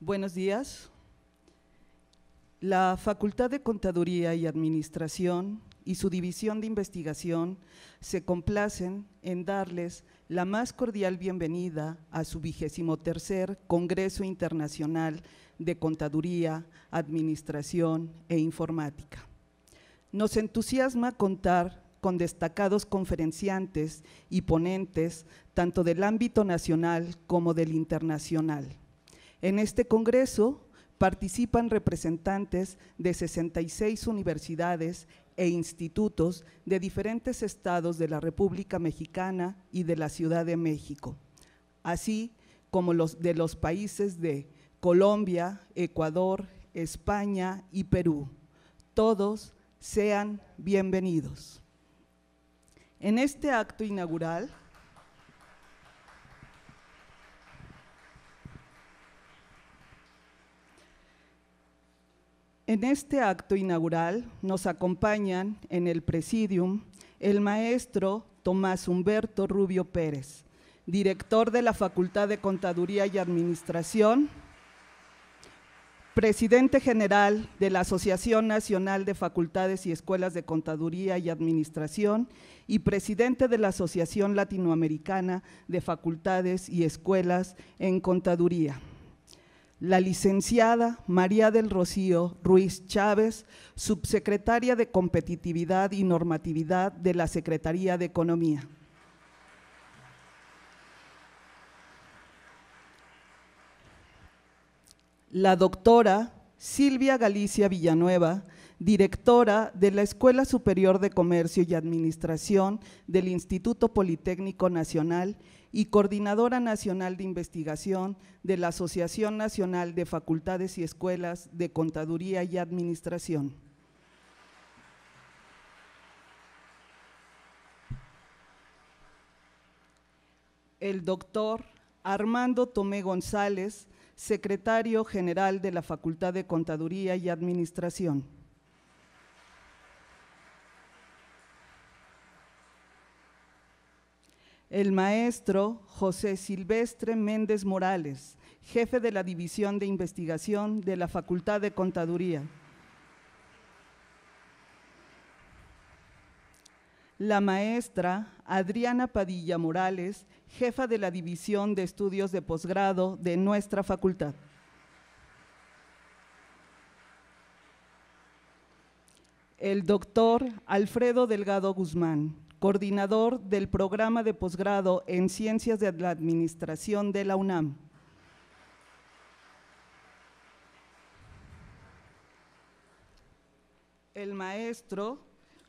Buenos días. La Facultad de Contaduría y Administración y su División de Investigación se complacen en darles la más cordial bienvenida a su vigésimo tercer Congreso Internacional de Contaduría, Administración e Informática. Nos entusiasma contar con destacados conferenciantes y ponentes tanto del ámbito nacional como del internacional en este Congreso participan representantes de 66 universidades e institutos de diferentes estados de la República Mexicana y de la Ciudad de México, así como los de los países de Colombia, Ecuador, España y Perú. Todos sean bienvenidos. En este acto inaugural, En este acto inaugural nos acompañan en el presidium el maestro Tomás Humberto Rubio Pérez, director de la Facultad de Contaduría y Administración, presidente general de la Asociación Nacional de Facultades y Escuelas de Contaduría y Administración y presidente de la Asociación Latinoamericana de Facultades y Escuelas en Contaduría la licenciada María del Rocío Ruiz Chávez, subsecretaria de Competitividad y Normatividad de la Secretaría de Economía. La doctora Silvia Galicia Villanueva, directora de la Escuela Superior de Comercio y Administración del Instituto Politécnico Nacional y coordinadora nacional de investigación de la Asociación Nacional de Facultades y Escuelas de Contaduría y Administración. El doctor Armando Tomé González, secretario general de la Facultad de Contaduría y Administración. el maestro José Silvestre Méndez Morales, jefe de la División de Investigación de la Facultad de Contaduría. La maestra Adriana Padilla Morales, jefa de la División de Estudios de Posgrado de nuestra facultad. El doctor Alfredo Delgado Guzmán, coordinador del programa de posgrado en Ciencias de la Administración de la UNAM. El maestro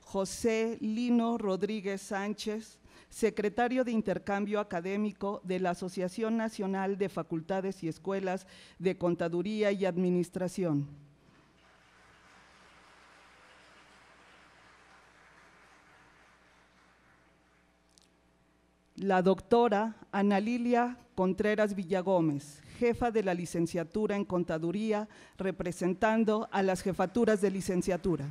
José Lino Rodríguez Sánchez, secretario de Intercambio Académico de la Asociación Nacional de Facultades y Escuelas de Contaduría y Administración. la doctora Ana Lilia Contreras Villagómez, jefa de la licenciatura en Contaduría, representando a las jefaturas de licenciatura.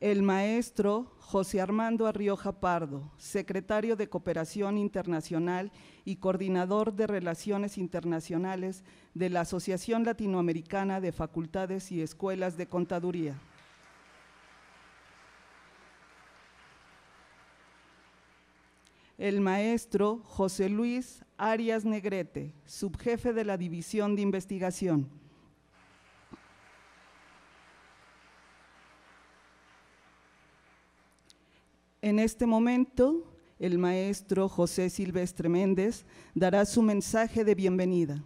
El maestro José Armando Arrioja Pardo, secretario de Cooperación Internacional y coordinador de Relaciones Internacionales de la Asociación Latinoamericana de Facultades y Escuelas de Contaduría. el maestro José Luis Arias Negrete, subjefe de la División de Investigación. En este momento, el maestro José Silvestre Méndez dará su mensaje de bienvenida.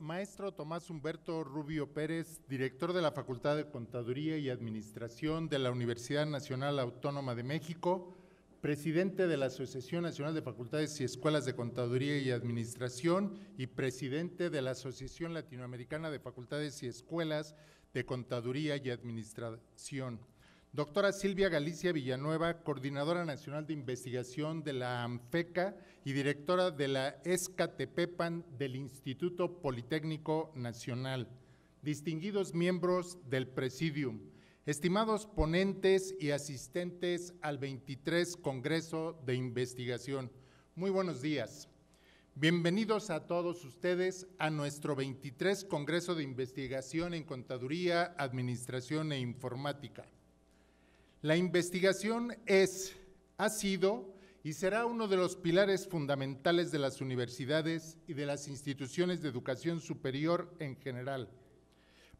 Maestro, Tomás Humberto Rubio Pérez, director de la Facultad de Contaduría y Administración de la Universidad Nacional Autónoma de México, presidente de la Asociación Nacional de Facultades y Escuelas de Contaduría y Administración y presidente de la Asociación Latinoamericana de Facultades y Escuelas de Contaduría y Administración. Doctora Silvia Galicia Villanueva, coordinadora nacional de investigación de la ANFECA y directora de la ESCATEPEPAN del Instituto Politécnico Nacional. Distinguidos miembros del Presidium, estimados ponentes y asistentes al 23 Congreso de Investigación, muy buenos días. Bienvenidos a todos ustedes a nuestro 23 Congreso de Investigación en Contaduría, Administración e Informática la investigación es, ha sido y será uno de los pilares fundamentales de las universidades y de las instituciones de educación superior en general.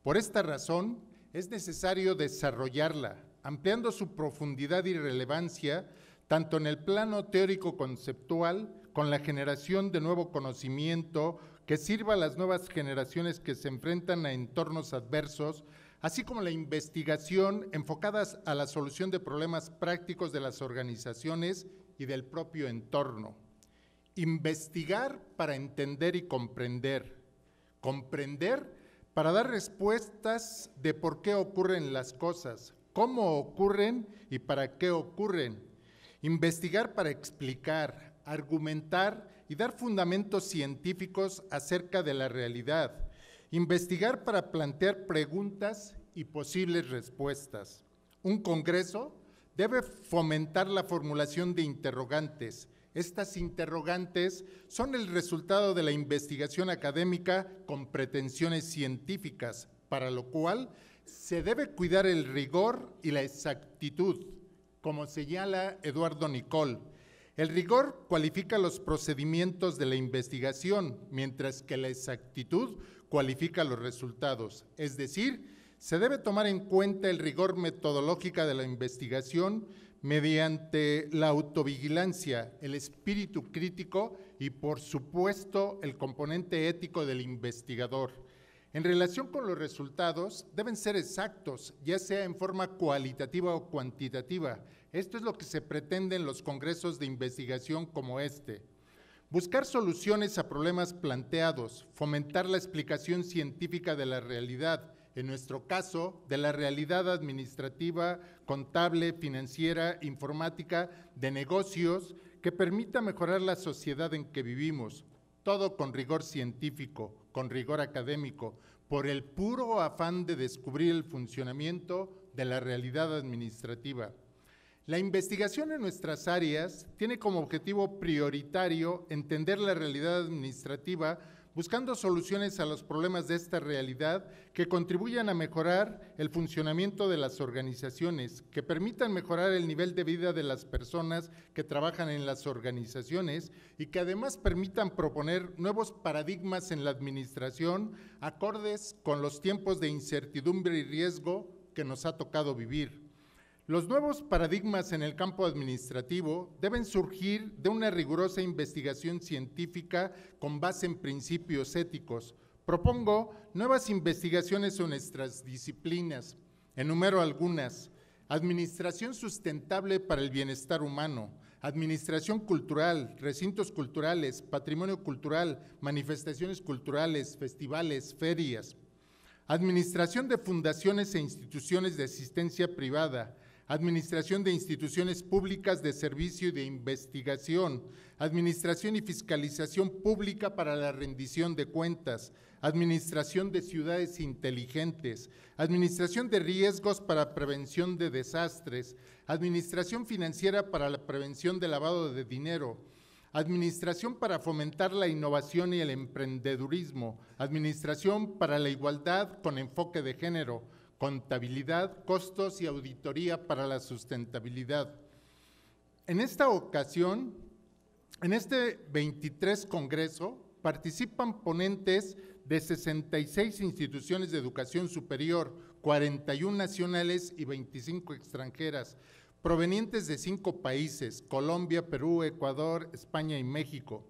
Por esta razón, es necesario desarrollarla, ampliando su profundidad y relevancia tanto en el plano teórico-conceptual, con la generación de nuevo conocimiento que sirva a las nuevas generaciones que se enfrentan a entornos adversos así como la investigación enfocadas a la solución de problemas prácticos de las organizaciones y del propio entorno. Investigar para entender y comprender. Comprender para dar respuestas de por qué ocurren las cosas, cómo ocurren y para qué ocurren. Investigar para explicar, argumentar y dar fundamentos científicos acerca de la realidad Investigar para plantear preguntas y posibles respuestas. Un Congreso debe fomentar la formulación de interrogantes. Estas interrogantes son el resultado de la investigación académica con pretensiones científicas, para lo cual se debe cuidar el rigor y la exactitud, como señala Eduardo Nicol. El rigor cualifica los procedimientos de la investigación, mientras que la exactitud cualifica los resultados, es decir, se debe tomar en cuenta el rigor metodológico de la investigación mediante la autovigilancia, el espíritu crítico y, por supuesto, el componente ético del investigador. En relación con los resultados, deben ser exactos, ya sea en forma cualitativa o cuantitativa. Esto es lo que se pretende en los congresos de investigación como este. Buscar soluciones a problemas planteados, fomentar la explicación científica de la realidad, en nuestro caso, de la realidad administrativa, contable, financiera, informática, de negocios, que permita mejorar la sociedad en que vivimos, todo con rigor científico, con rigor académico, por el puro afán de descubrir el funcionamiento de la realidad administrativa. La investigación en nuestras áreas tiene como objetivo prioritario entender la realidad administrativa buscando soluciones a los problemas de esta realidad que contribuyan a mejorar el funcionamiento de las organizaciones, que permitan mejorar el nivel de vida de las personas que trabajan en las organizaciones y que además permitan proponer nuevos paradigmas en la administración acordes con los tiempos de incertidumbre y riesgo que nos ha tocado vivir. Los nuevos paradigmas en el campo administrativo deben surgir de una rigurosa investigación científica con base en principios éticos. Propongo nuevas investigaciones en nuestras disciplinas. Enumero algunas. Administración sustentable para el bienestar humano, administración cultural, recintos culturales, patrimonio cultural, manifestaciones culturales, festivales, ferias, administración de fundaciones e instituciones de asistencia privada, Administración de instituciones públicas de servicio y de investigación, Administración y fiscalización pública para la rendición de cuentas, Administración de ciudades inteligentes, Administración de riesgos para prevención de desastres, Administración financiera para la prevención de lavado de dinero, Administración para fomentar la innovación y el emprendedurismo, Administración para la igualdad con enfoque de género, contabilidad, costos y auditoría para la sustentabilidad. En esta ocasión, en este 23 Congreso, participan ponentes de 66 instituciones de educación superior, 41 nacionales y 25 extranjeras, provenientes de cinco países, Colombia, Perú, Ecuador, España y México.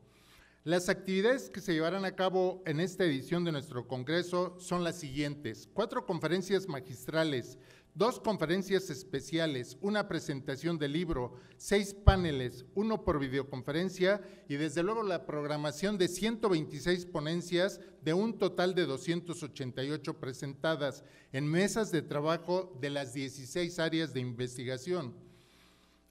Las actividades que se llevarán a cabo en esta edición de nuestro Congreso son las siguientes. Cuatro conferencias magistrales, dos conferencias especiales, una presentación de libro, seis paneles, uno por videoconferencia y desde luego la programación de 126 ponencias de un total de 288 presentadas en mesas de trabajo de las 16 áreas de investigación.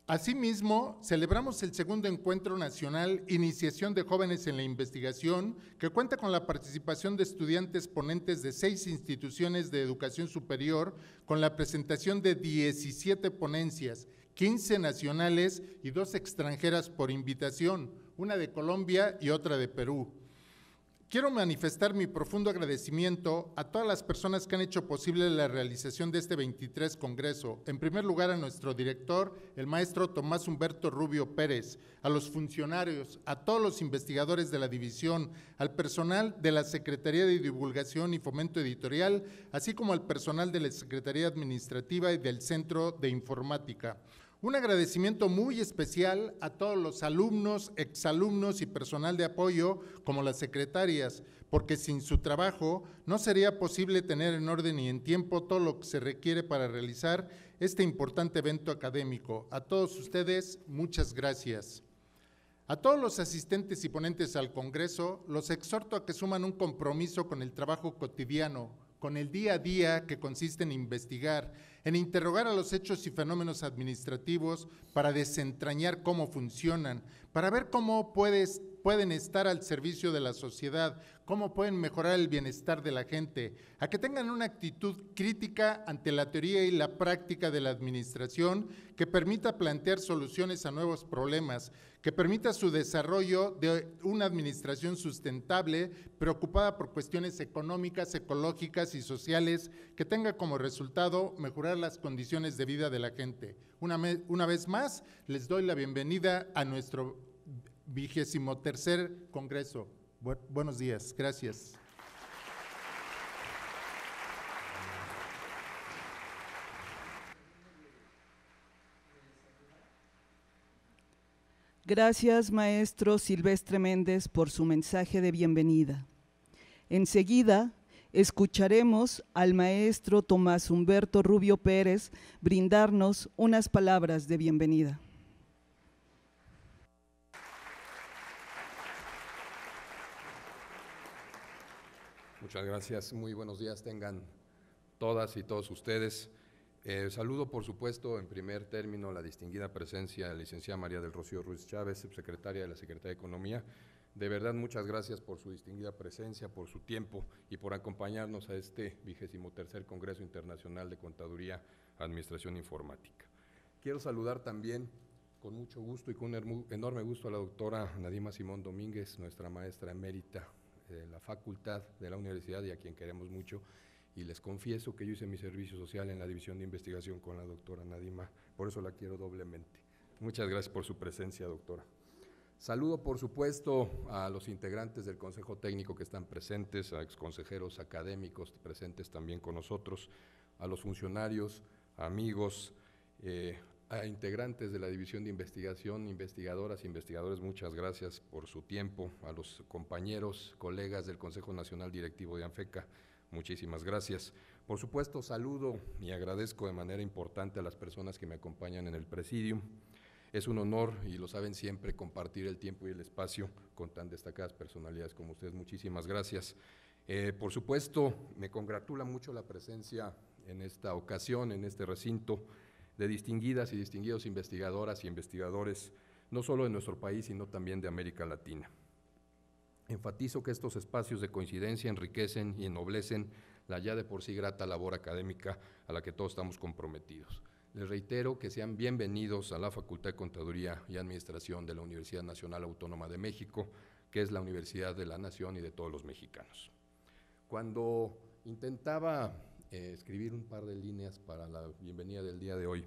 Asimismo, celebramos el segundo encuentro nacional Iniciación de Jóvenes en la Investigación, que cuenta con la participación de estudiantes ponentes de seis instituciones de educación superior, con la presentación de 17 ponencias, 15 nacionales y dos extranjeras por invitación, una de Colombia y otra de Perú. Quiero manifestar mi profundo agradecimiento a todas las personas que han hecho posible la realización de este 23 Congreso. En primer lugar a nuestro director, el maestro Tomás Humberto Rubio Pérez, a los funcionarios, a todos los investigadores de la división, al personal de la Secretaría de Divulgación y Fomento Editorial, así como al personal de la Secretaría Administrativa y del Centro de Informática. Un agradecimiento muy especial a todos los alumnos, exalumnos y personal de apoyo, como las secretarias, porque sin su trabajo no sería posible tener en orden y en tiempo todo lo que se requiere para realizar este importante evento académico. A todos ustedes, muchas gracias. A todos los asistentes y ponentes al Congreso, los exhorto a que suman un compromiso con el trabajo cotidiano, con el día a día que consiste en investigar, en interrogar a los hechos y fenómenos administrativos para desentrañar cómo funcionan, para ver cómo puedes pueden estar al servicio de la sociedad, cómo pueden mejorar el bienestar de la gente, a que tengan una actitud crítica ante la teoría y la práctica de la administración que permita plantear soluciones a nuevos problemas, que permita su desarrollo de una administración sustentable, preocupada por cuestiones económicas, ecológicas y sociales, que tenga como resultado mejorar las condiciones de vida de la gente. Una, vez más, les doy la bienvenida a nuestro vigésimo tercer Congreso. buenos días, gracias. Gracias, maestro Silvestre Méndez, por su mensaje de bienvenida. Enseguida escucharemos al maestro Tomás Humberto Rubio Pérez brindarnos unas palabras de bienvenida. Muchas gracias, muy buenos días tengan todas y todos ustedes. Eh, saludo, por supuesto, en primer término la distinguida presencia de la licenciada María del Rocío Ruiz Chávez, subsecretaria de la Secretaría de Economía. De verdad, muchas gracias por su distinguida presencia, por su tiempo y por acompañarnos a este vigésimo tercer Congreso Internacional de Contaduría, Administración Informática. Quiero saludar también con mucho gusto y con enorme gusto a la doctora Nadima Simón Domínguez, nuestra maestra emérita de la facultad de la universidad y a quien queremos mucho. Y les confieso que yo hice mi servicio social en la división de investigación con la doctora Nadima, por eso la quiero doblemente. Muchas gracias por su presencia, doctora. Saludo, por supuesto, a los integrantes del Consejo Técnico que están presentes, a exconsejeros académicos presentes también con nosotros, a los funcionarios, amigos, eh, a integrantes de la División de Investigación, investigadoras, e investigadores, muchas gracias por su tiempo, a los compañeros, colegas del Consejo Nacional Directivo de ANFECA, muchísimas gracias. Por supuesto, saludo y agradezco de manera importante a las personas que me acompañan en el presidium. Es un honor, y lo saben siempre, compartir el tiempo y el espacio con tan destacadas personalidades como ustedes. Muchísimas gracias. Eh, por supuesto, me congratula mucho la presencia en esta ocasión, en este recinto, de distinguidas y distinguidos investigadoras y investigadores, no solo de nuestro país, sino también de América Latina. Enfatizo que estos espacios de coincidencia enriquecen y ennoblecen la ya de por sí grata labor académica a la que todos estamos comprometidos. Les reitero que sean bienvenidos a la Facultad de Contaduría y Administración de la Universidad Nacional Autónoma de México, que es la universidad de la nación y de todos los mexicanos. Cuando intentaba eh, escribir un par de líneas para la bienvenida del día de hoy.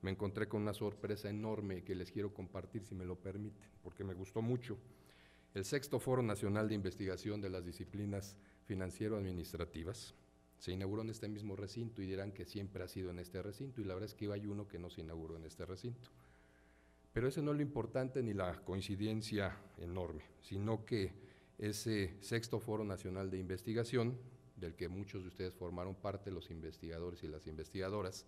Me encontré con una sorpresa enorme que les quiero compartir, si me lo permiten, porque me gustó mucho. El sexto Foro Nacional de Investigación de las Disciplinas Financiero-Administrativas se inauguró en este mismo recinto y dirán que siempre ha sido en este recinto, y la verdad es que iba hay uno que no se inauguró en este recinto. Pero eso no es lo importante ni la coincidencia enorme, sino que ese sexto Foro Nacional de Investigación del que muchos de ustedes formaron parte, los investigadores y las investigadoras,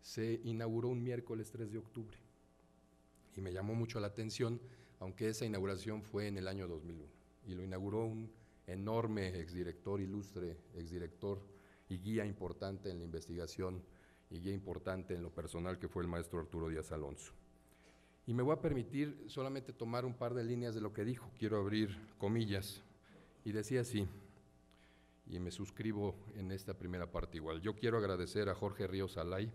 se inauguró un miércoles 3 de octubre. Y me llamó mucho la atención, aunque esa inauguración fue en el año 2001. Y lo inauguró un enorme exdirector, ilustre exdirector y guía importante en la investigación y guía importante en lo personal que fue el maestro Arturo Díaz Alonso. Y me voy a permitir solamente tomar un par de líneas de lo que dijo. Quiero abrir comillas. Y decía así y me suscribo en esta primera parte igual. Yo quiero agradecer a Jorge Ríos Alay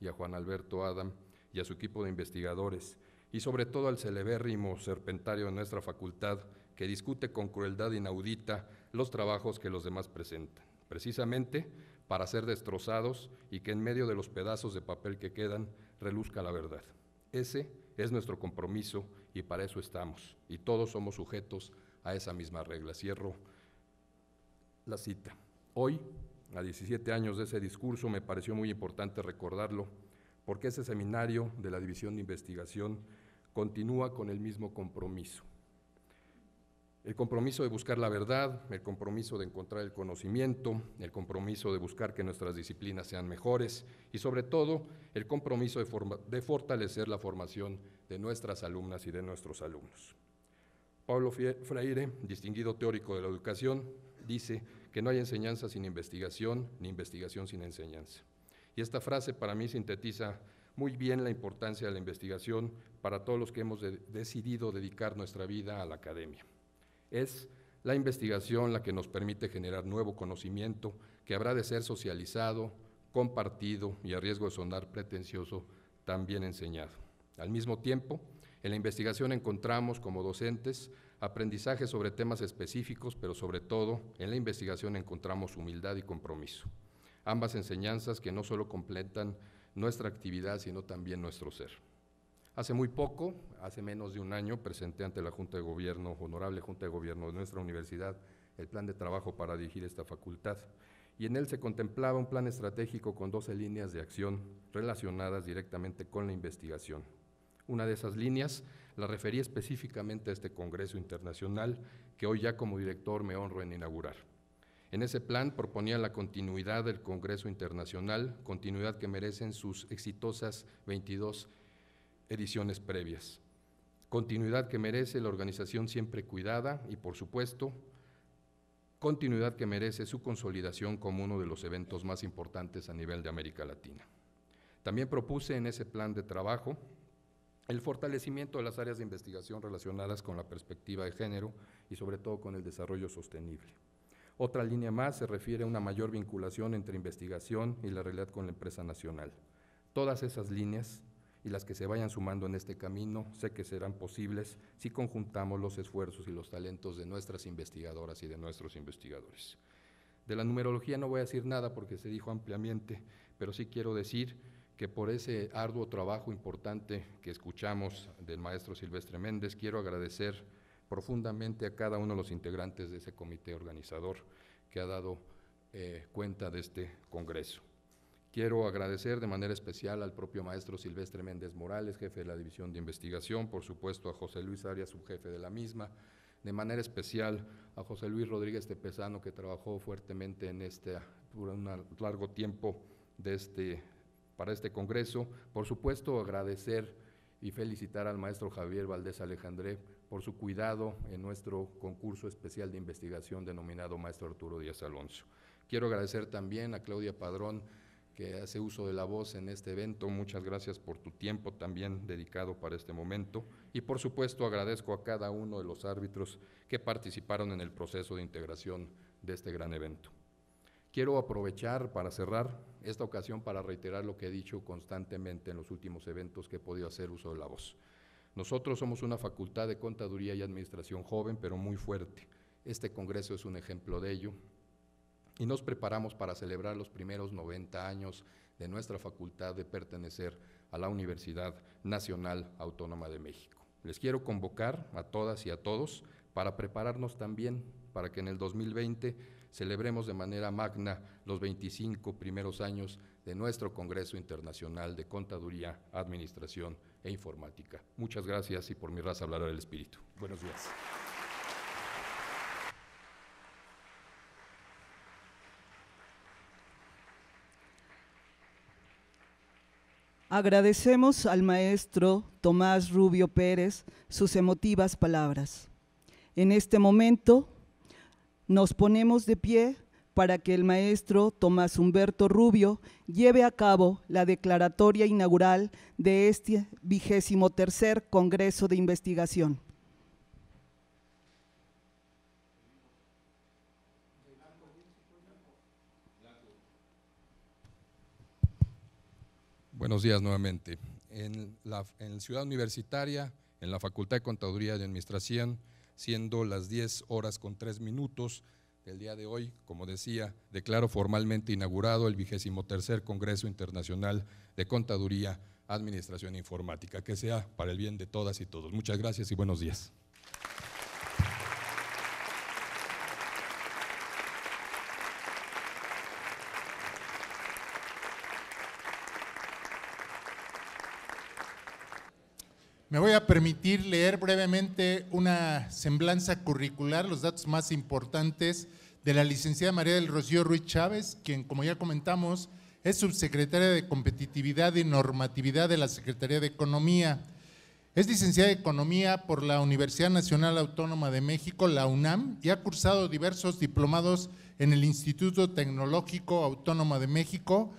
y a Juan Alberto Adam y a su equipo de investigadores y sobre todo al celebérrimo serpentario de nuestra facultad que discute con crueldad inaudita los trabajos que los demás presentan, precisamente para ser destrozados y que en medio de los pedazos de papel que quedan reluzca la verdad. Ese es nuestro compromiso y para eso estamos, y todos somos sujetos a esa misma regla. Cierro la cita. Hoy, a 17 años de ese discurso, me pareció muy importante recordarlo, porque ese seminario de la División de Investigación continúa con el mismo compromiso. El compromiso de buscar la verdad, el compromiso de encontrar el conocimiento, el compromiso de buscar que nuestras disciplinas sean mejores y sobre todo el compromiso de, fortalecer la formación de nuestras alumnas y de nuestros alumnos. Pablo Freire, distinguido teórico de la educación, dice que no hay enseñanza sin investigación, ni investigación sin enseñanza. Y esta frase para mí sintetiza muy bien la importancia de la investigación para todos los que hemos decidido dedicar nuestra vida a la academia. Es la investigación la que nos permite generar nuevo conocimiento que habrá de ser socializado, compartido y a riesgo de sonar pretencioso, también enseñado. Al mismo tiempo, en la investigación encontramos como docentes aprendizaje sobre temas específicos, pero sobre todo en la investigación encontramos humildad y compromiso. Ambas enseñanzas que no solo completan nuestra actividad, sino también nuestro ser. Hace muy poco, hace menos de un año, presenté ante la Junta de Gobierno, honorable Junta de Gobierno de nuestra universidad, el plan de trabajo para dirigir esta facultad. Y en él se contemplaba un plan estratégico con 12 líneas de acción relacionadas directamente con la investigación. Una de esas líneas la refería específicamente a este Congreso Internacional que hoy ya como director me honro en inaugurar. En ese plan proponía la continuidad del Congreso Internacional, continuidad que merecen sus exitosas 22 ediciones previas, continuidad que merece la organización siempre cuidada y, por supuesto, continuidad que merece su consolidación como uno de los eventos más importantes a nivel de América Latina. También propuse en ese plan de trabajo el fortalecimiento de las áreas de investigación relacionadas con la perspectiva de género y sobre todo con el desarrollo sostenible. Otra línea más se refiere a una mayor vinculación entre investigación y la realidad con la empresa nacional. Todas esas líneas y las que se vayan sumando en este camino sé que serán posibles si conjuntamos los esfuerzos y los talentos de nuestras investigadoras y de nuestros investigadores. De la numerología no voy a decir nada porque se dijo ampliamente, pero sí quiero decir que por ese arduo trabajo importante que escuchamos del maestro Silvestre Méndez, quiero agradecer profundamente a cada uno de los integrantes de ese comité organizador que ha dado eh, cuenta de este Congreso. Quiero agradecer de manera especial al propio maestro Silvestre Méndez Morales, jefe de la División de Investigación, por supuesto a José Luis Arias, subjefe de la misma, de manera especial a José Luis Rodríguez Tepesano, que trabajó fuertemente en este, por un largo tiempo de este para este Congreso. Por supuesto, agradecer y felicitar al maestro Javier Valdés Alejandré por su cuidado en nuestro concurso especial de investigación denominado Maestro Arturo Díaz Alonso. Quiero agradecer también a Claudia Padrón que hace uso de la voz en este evento. Muchas gracias por tu tiempo también dedicado para este momento. Y por supuesto agradezco a cada uno de los árbitros que participaron en el proceso de integración de este gran evento. Quiero aprovechar para cerrar esta ocasión para reiterar lo que he dicho constantemente en los últimos eventos que he podido hacer uso de la voz. Nosotros somos una facultad de contaduría y administración joven, pero muy fuerte. Este Congreso es un ejemplo de ello. Y nos preparamos para celebrar los primeros 90 años de nuestra facultad de pertenecer a la Universidad Nacional Autónoma de México. Les quiero convocar a todas y a todos para prepararnos también para que en el 2020 celebremos de manera magna los 25 primeros años de nuestro Congreso Internacional de Contaduría, Administración e Informática. Muchas gracias y por mi raza hablará el espíritu. Buenos días. Agradecemos al maestro Tomás Rubio Pérez sus emotivas palabras. En este momento nos ponemos de pie para que el maestro Tomás Humberto Rubio lleve a cabo la declaratoria inaugural de este vigésimo tercer Congreso de Investigación. Buenos días nuevamente. En la Ciudad Universitaria, en la Facultad de Contaduría y Administración, siendo las 10 horas con 3 minutos del día de hoy. Como decía, declaro formalmente inaugurado el vigésimo tercer Congreso Internacional de Contaduría, Administración e Informática, que sea para el bien de todas y todos. Muchas gracias y buenos días. Me voy a permitir leer brevemente una semblanza curricular, los datos más importantes de la licenciada María del Rocío Ruiz Chávez, quien, como ya comentamos, es subsecretaria de Competitividad y Normatividad de la Secretaría de Economía. Es licenciada de Economía por la Universidad Nacional Autónoma de México, la UNAM, y ha cursado diversos diplomados en el Instituto Tecnológico Autónomo de México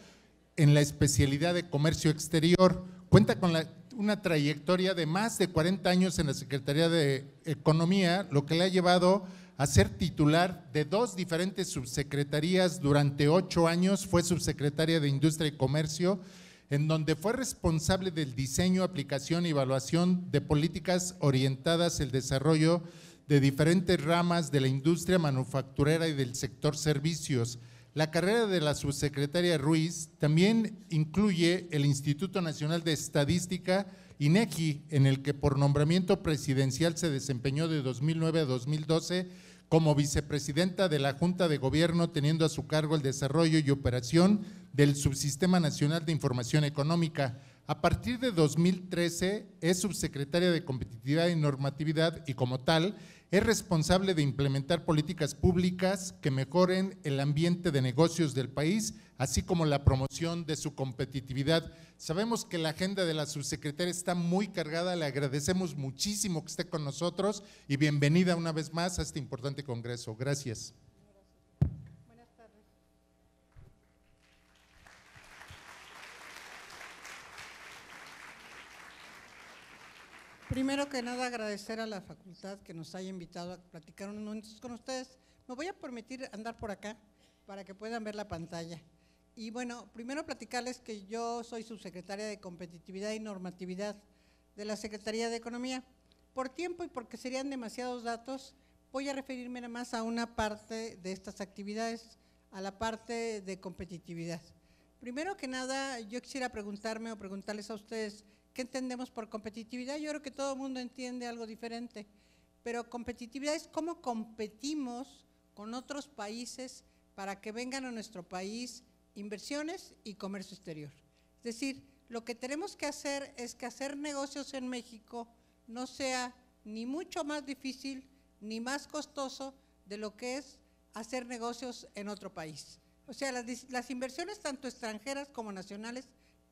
en la especialidad de Comercio Exterior. Cuenta con la una trayectoria de más de 40 años en la Secretaría de Economía, lo que le ha llevado a ser titular de dos diferentes subsecretarías durante ocho años. Fue subsecretaria de Industria y Comercio, en donde fue responsable del diseño, aplicación y evaluación de políticas orientadas al desarrollo de diferentes ramas de la industria manufacturera y del sector servicios la carrera de la subsecretaria Ruiz también incluye el Instituto Nacional de Estadística, INEGI, en el que por nombramiento presidencial se desempeñó de 2009 a 2012 como vicepresidenta de la Junta de Gobierno, teniendo a su cargo el desarrollo y operación del Subsistema Nacional de Información Económica. A partir de 2013 es subsecretaria de Competitividad y Normatividad y como tal es responsable de implementar políticas públicas que mejoren el ambiente de negocios del país, así como la promoción de su competitividad. Sabemos que la agenda de la subsecretaria está muy cargada, le agradecemos muchísimo que esté con nosotros y bienvenida una vez más a este importante Congreso. Gracias. Primero que nada, agradecer a la facultad que nos haya invitado a platicar unos momentos con ustedes. Me voy a permitir andar por acá para que puedan ver la pantalla. Y bueno, primero platicarles que yo soy subsecretaria de Competitividad y Normatividad de la Secretaría de Economía. Por tiempo y porque serían demasiados datos, voy a referirme nada más a una parte de estas actividades, a la parte de competitividad. Primero que nada, yo quisiera preguntarme o preguntarles a ustedes, ¿Qué entendemos por competitividad? Yo creo que todo el mundo entiende algo diferente, pero competitividad es cómo competimos con otros países para que vengan a nuestro país inversiones y comercio exterior. Es decir, lo que tenemos que hacer es que hacer negocios en México no sea ni mucho más difícil ni más costoso de lo que es hacer negocios en otro país. O sea, las, inversiones tanto extranjeras como nacionales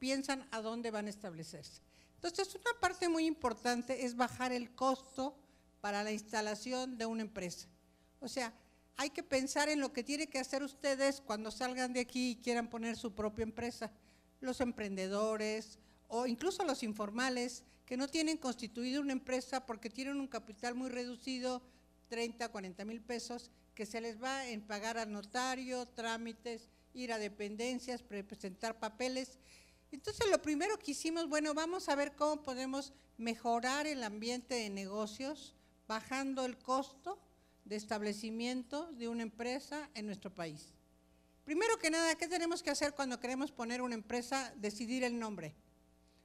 piensan a dónde van a establecerse. Entonces, una parte muy importante es bajar el costo para la instalación de una empresa. O sea, hay que pensar en lo que tienen que hacer ustedes cuando salgan de aquí y quieran poner su propia empresa. Los emprendedores o incluso los informales que no tienen constituido una empresa porque tienen un capital muy reducido, 30, 40 mil pesos, que se les va a pagar al notario, trámites, ir a dependencias, presentar papeles entonces lo primero que hicimos, bueno, vamos a ver cómo podemos mejorar el ambiente de negocios bajando el costo de establecimiento de una empresa en nuestro país. Primero que nada, ¿qué tenemos que hacer cuando queremos poner una empresa? Decidir el nombre.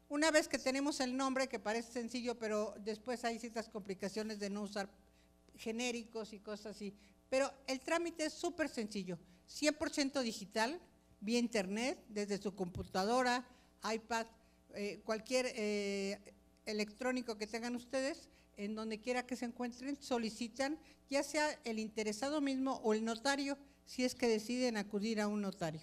Una vez que tenemos el nombre, que parece sencillo, pero después hay ciertas complicaciones de no usar genéricos y cosas así. Pero el trámite es súper sencillo, 100% digital, vía internet, desde su computadora, iPad, eh, cualquier eh, electrónico que tengan ustedes, en donde quiera que se encuentren, solicitan ya sea el interesado mismo o el notario, si es que deciden acudir a un notario.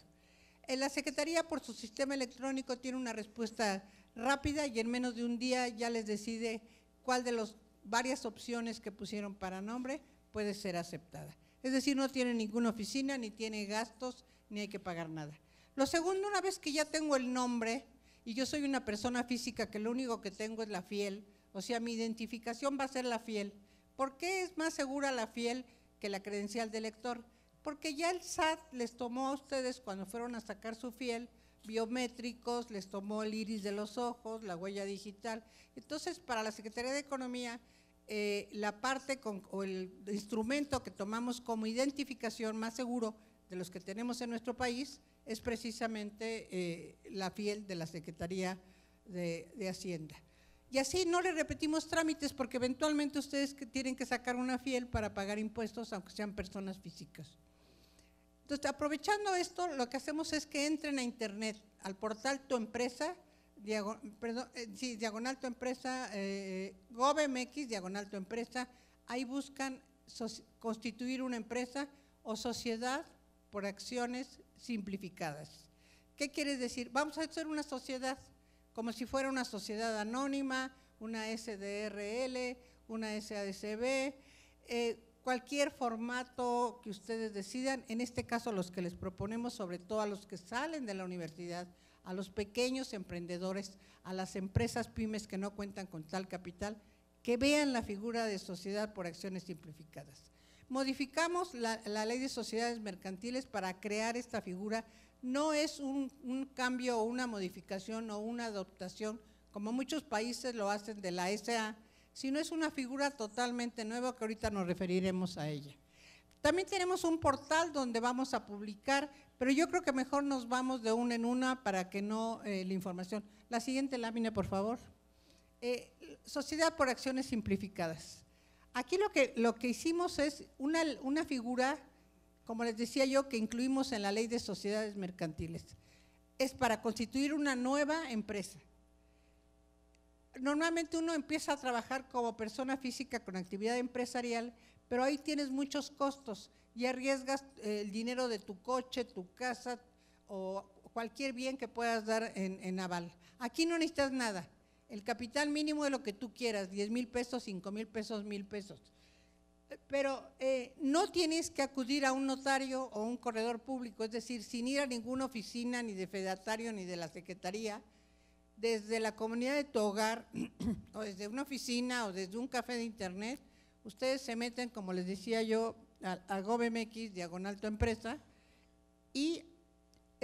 En eh, la Secretaría, por su sistema electrónico, tiene una respuesta rápida y en menos de un día ya les decide cuál de las varias opciones que pusieron para nombre puede ser aceptada. Es decir, no tiene ninguna oficina, ni tiene gastos, ni hay que pagar nada. Lo segundo, una vez que ya tengo el nombre, y yo soy una persona física que lo único que tengo es la fiel, o sea, mi identificación va a ser la fiel. ¿Por qué es más segura la fiel que la credencial del lector? Porque ya el SAT les tomó a ustedes cuando fueron a sacar su fiel biométricos, les tomó el iris de los ojos, la huella digital. Entonces, para la Secretaría de Economía, eh, la parte con, o el instrumento que tomamos como identificación más seguro de los que tenemos en nuestro país es precisamente eh, la fiel de la Secretaría de, Hacienda. Y así no le repetimos trámites porque eventualmente ustedes tienen que sacar una fiel para pagar impuestos, aunque sean personas físicas. Entonces, aprovechando esto, lo que hacemos es que entren a internet, al portal Tu Empresa, eh, diagonal Tu Empresa, eh, GovMX, diagonal Tu Empresa, ahí buscan constituir una empresa o sociedad por acciones simplificadas. ¿Qué quiere decir? Vamos a hacer una sociedad como si fuera una sociedad anónima, una SDRL, una SADCB, eh, cualquier formato que ustedes decidan, en este caso los que les proponemos, sobre todo a los que salen de la universidad, a los pequeños emprendedores, a las empresas pymes que no cuentan con tal capital, que vean la figura de sociedad por acciones simplificadas. Modificamos la, ley de sociedades mercantiles para crear esta figura. No es un, cambio o una modificación o una adaptación, como muchos países lo hacen de la SA, sino es una figura totalmente nueva que ahorita nos referiremos a ella. También tenemos un portal donde vamos a publicar, pero yo creo que mejor nos vamos de una en una para que no eh, la información. La siguiente lámina, por favor. Eh, Sociedad por Acciones Simplificadas. Aquí lo que, lo que hicimos es una, figura, como les decía yo, que incluimos en la ley de sociedades mercantiles. Es para constituir una nueva empresa. Normalmente uno empieza a trabajar como persona física con actividad empresarial, pero ahí tienes muchos costos y arriesgas eh, el dinero de tu coche, tu casa o cualquier bien que puedas dar en, en aval. Aquí no necesitas nada. El capital mínimo es lo que tú quieras, 10 mil pesos, 5 mil pesos, mil pesos. Pero eh, no tienes que acudir a un notario o un corredor público, es decir, sin ir a ninguna oficina, ni de fedatario, ni de la secretaría, desde la comunidad de tu hogar, o desde una oficina, o desde un café de internet, ustedes se meten, como les decía yo, a, a GovMX, diagonal tu empresa, y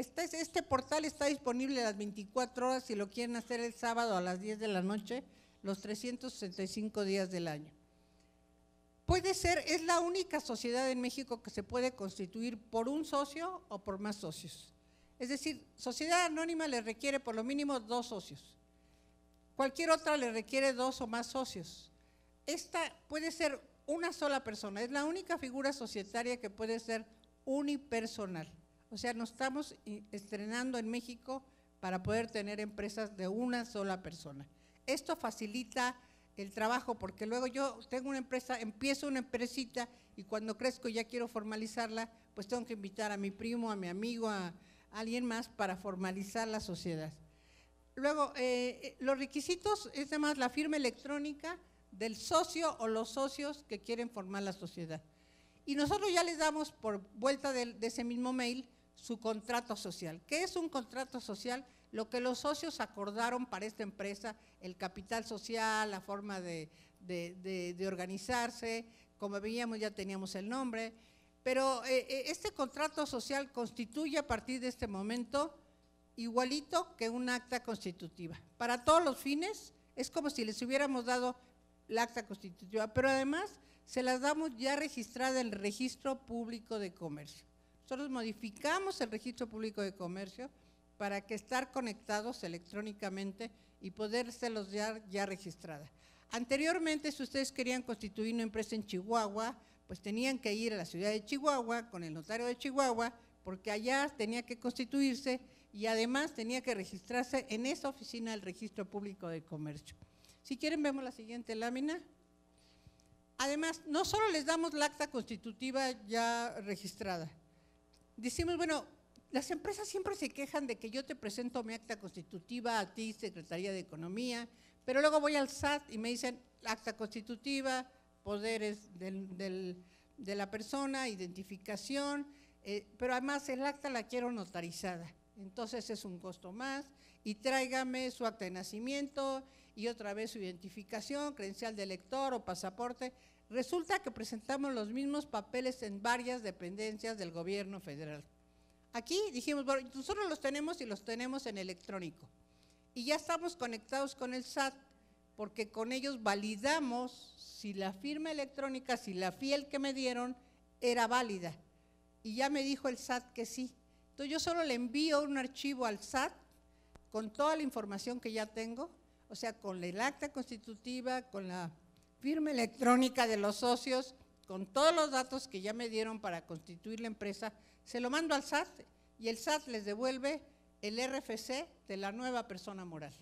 este, portal está disponible a las 24 horas si lo quieren hacer el sábado a las 10 de la noche, los 365 días del año. Puede ser, es la única sociedad en México que se puede constituir por un socio o por más socios. Es decir, sociedad anónima le requiere por lo mínimo dos socios. Cualquier otra le requiere dos o más socios. Esta puede ser una sola persona, es la única figura societaria que puede ser unipersonal. O sea, nos estamos estrenando en México para poder tener empresas de una sola persona. Esto facilita el trabajo, porque luego yo tengo una empresa, empiezo una empresita y cuando crezco ya quiero formalizarla, pues tengo que invitar a mi primo, a mi amigo, a alguien más para formalizar la sociedad. Luego, eh, eh, los requisitos es además la firma electrónica del socio o los socios que quieren formar la sociedad. Y nosotros ya les damos por vuelta de ese mismo mail su contrato social. ¿Qué es un contrato social? Lo que los socios acordaron para esta empresa, el capital social, la forma de, organizarse, como veíamos ya teníamos el nombre, pero eh, eh, este contrato social constituye a partir de este momento igualito que un acta constitutiva. Para todos los fines es como si les hubiéramos dado la acta constitutiva, pero además se las damos ya registrada en el registro público de comercio. Nosotros modificamos el registro público de comercio para que estar conectados electrónicamente y podérselos ya, ya registrada. Anteriormente, si ustedes querían constituir una empresa en Chihuahua, pues tenían que ir a la ciudad de Chihuahua con el notario de Chihuahua, porque allá tenía que constituirse y además tenía que registrarse en esa oficina del Registro Público de Comercio. Si quieren, vemos la siguiente lámina. Además, no solo les damos la acta constitutiva ya registrada, decimos, bueno, las empresas siempre se quejan de que yo te presento mi acta constitutiva a ti, Secretaría de Economía, pero luego voy al SAT y me dicen, acta constitutiva, poderes de la persona, identificación, eh, pero además el acta la quiero notarizada, entonces es un costo más, y tráigame su acta de nacimiento y otra vez su identificación, credencial de elector o pasaporte, Resulta que presentamos los mismos papeles en varias dependencias del gobierno federal. Aquí dijimos, bueno, nosotros los tenemos y los tenemos en electrónico. Y ya estamos conectados con el SAT porque con ellos validamos si la firma electrónica, si la fiel que me dieron era válida. Y ya me dijo el SAT que sí. Entonces yo solo le envío un archivo al SAT con toda la información que ya tengo, o sea, con el acta constitutiva, con la firma electrónica de los socios con todos los datos que ya me dieron para constituir la empresa, se lo mando al SAT y el SAT les devuelve el RFC de la nueva persona moral.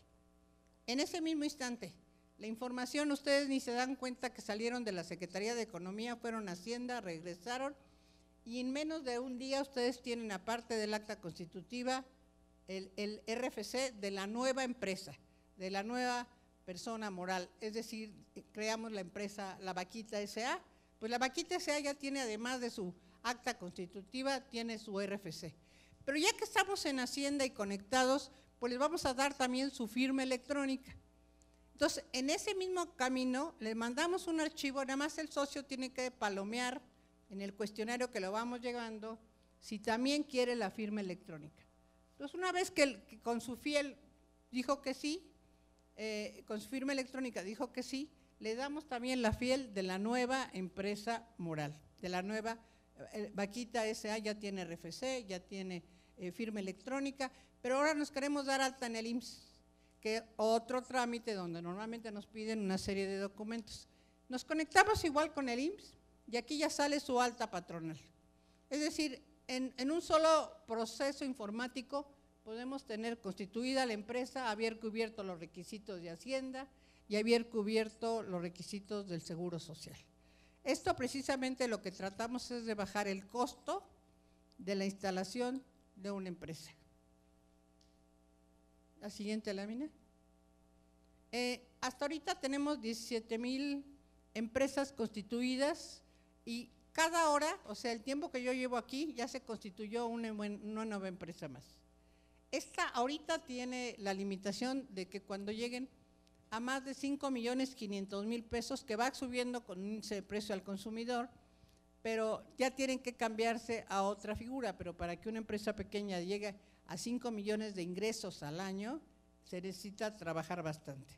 En ese mismo instante, la información ustedes ni se dan cuenta que salieron de la Secretaría de Economía, fueron a Hacienda, regresaron y en menos de un día ustedes tienen aparte del acta constitutiva el, el RFC de la nueva empresa, de la nueva persona moral, es decir, creamos la empresa La Vaquita S.A., pues La Vaquita S.A. ya tiene, además de su acta constitutiva, tiene su RFC. Pero ya que estamos en Hacienda y conectados, pues les vamos a dar también su firma electrónica. Entonces, en ese mismo camino, les mandamos un archivo, nada más el socio tiene que palomear en el cuestionario que lo vamos llegando, si también quiere la firma electrónica. Entonces, una vez que, que con su fiel dijo que sí, eh, con su firma electrónica dijo que sí, le damos también la fiel de la nueva empresa moral, de la nueva eh, Vaquita SA, ya tiene RFC, ya tiene eh, firma electrónica, pero ahora nos queremos dar alta en el IMSS, que otro trámite donde normalmente nos piden una serie de documentos. Nos conectamos igual con el IMSS y aquí ya sale su alta patronal. Es decir, en un solo proceso informático, podemos tener constituida la empresa, haber cubierto los requisitos de Hacienda y haber cubierto los requisitos del Seguro Social. Esto precisamente lo que tratamos es de bajar el costo de la instalación de una empresa. La siguiente lámina. Eh, hasta ahorita tenemos 17.000 mil empresas constituidas y cada hora, o sea, el tiempo que yo llevo aquí, ya se constituyó una nueva empresa más. Esta ahorita tiene la limitación de que cuando lleguen a más de 5 millones 500 mil pesos, que va subiendo con un precio al consumidor, pero ya tienen que cambiarse a otra figura, pero para que una empresa pequeña llegue a 5 millones de ingresos al año, se necesita trabajar bastante.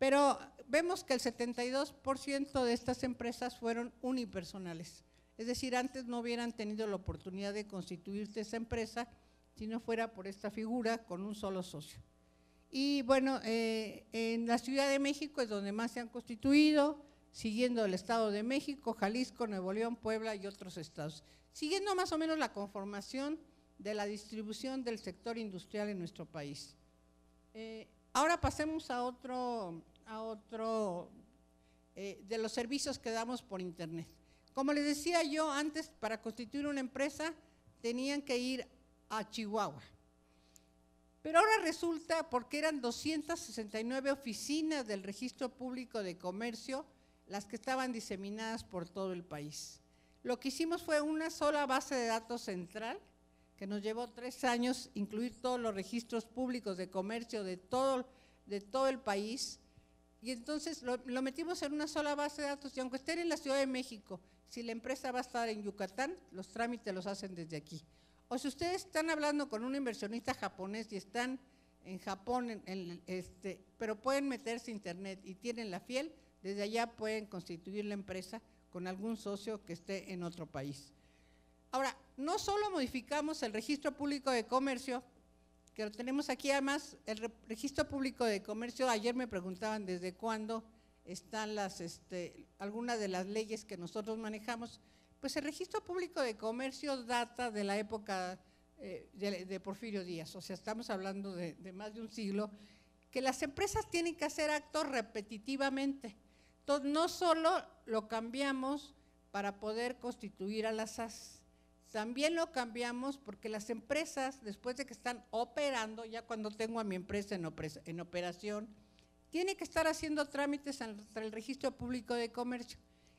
Pero vemos que el 72% de estas empresas fueron unipersonales, es decir, antes no hubieran tenido la oportunidad de constituirse esa empresa, si no fuera por esta figura con un solo socio. Y bueno, eh, en la Ciudad de México es donde más se han constituido, siguiendo el Estado de México, Jalisco, Nuevo León, Puebla y otros estados. Siguiendo más o menos la conformación de la distribución del sector industrial en nuestro país. Eh, ahora pasemos a otro, a otro eh, de los servicios que damos por Internet. Como les decía yo antes, para constituir una empresa tenían que ir a Chihuahua. Pero ahora resulta, porque eran 269 oficinas del Registro Público de Comercio las que estaban diseminadas por todo el país. Lo que hicimos fue una sola base de datos central, que nos llevó tres años incluir todos los registros públicos de comercio de todo, de todo el país, y entonces lo, lo, metimos en una sola base de datos, y aunque estén en la Ciudad de México, si la empresa va a estar en Yucatán, los trámites los hacen desde aquí. O si ustedes están hablando con un inversionista japonés y están en Japón, este, pero pueden meterse a internet y tienen la fiel, desde allá pueden constituir la empresa con algún socio que esté en otro país. Ahora, no solo modificamos el registro público de comercio, que lo tenemos aquí además, el registro público de comercio, ayer me preguntaban desde cuándo están las, este, algunas de las leyes que nosotros manejamos, pues el registro público de comercio data de la época eh, de, Porfirio Díaz, o sea, estamos hablando de, más de un siglo, que las empresas tienen que hacer actos repetitivamente. Entonces, no solo lo cambiamos para poder constituir a las SAS, también lo cambiamos porque las empresas, después de que están operando, ya cuando tengo a mi empresa en, operación, tiene que estar haciendo trámites ante el registro público de comercio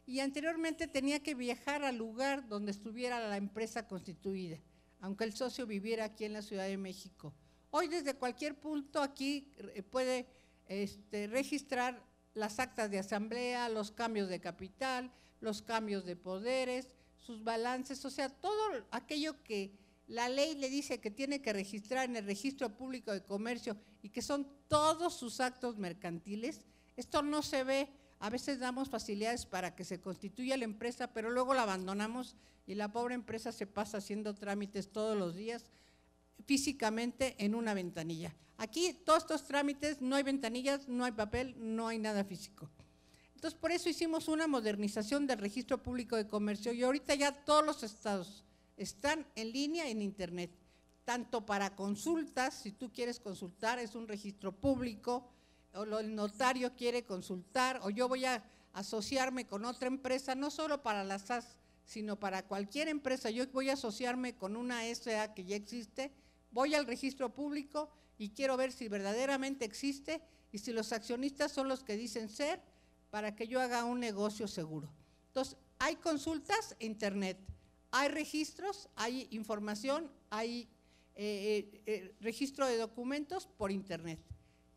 y anteriormente tenía que viajar al lugar donde estuviera la empresa constituida, aunque el socio viviera aquí en la Ciudad de México. Hoy desde cualquier punto aquí eh, puede este, registrar las actas de asamblea, los cambios de capital, los cambios de poderes, sus balances, o sea, todo aquello que la ley le dice que tiene que registrar en el registro público de comercio y que son todos sus actos mercantiles, esto no se ve a veces damos facilidades para que se constituya la empresa, pero luego la abandonamos y la pobre empresa se pasa haciendo trámites todos los días físicamente en una ventanilla. Aquí todos estos trámites, no hay ventanillas, no hay papel, no hay nada físico. Entonces, por eso hicimos una modernización del registro público de comercio y ahorita ya todos los estados están en línea en Internet, tanto para consultas, si tú quieres consultar, es un registro público, o el notario quiere consultar, o yo voy a asociarme con otra empresa, no solo para la SAS, sino para cualquier empresa, yo voy a asociarme con una SA que ya existe, voy al registro público y quiero ver si verdaderamente existe y si los accionistas son los que dicen ser para que yo haga un negocio seguro. Entonces, hay consultas, internet, hay registros, hay información, hay eh, eh, eh, registro de documentos por internet.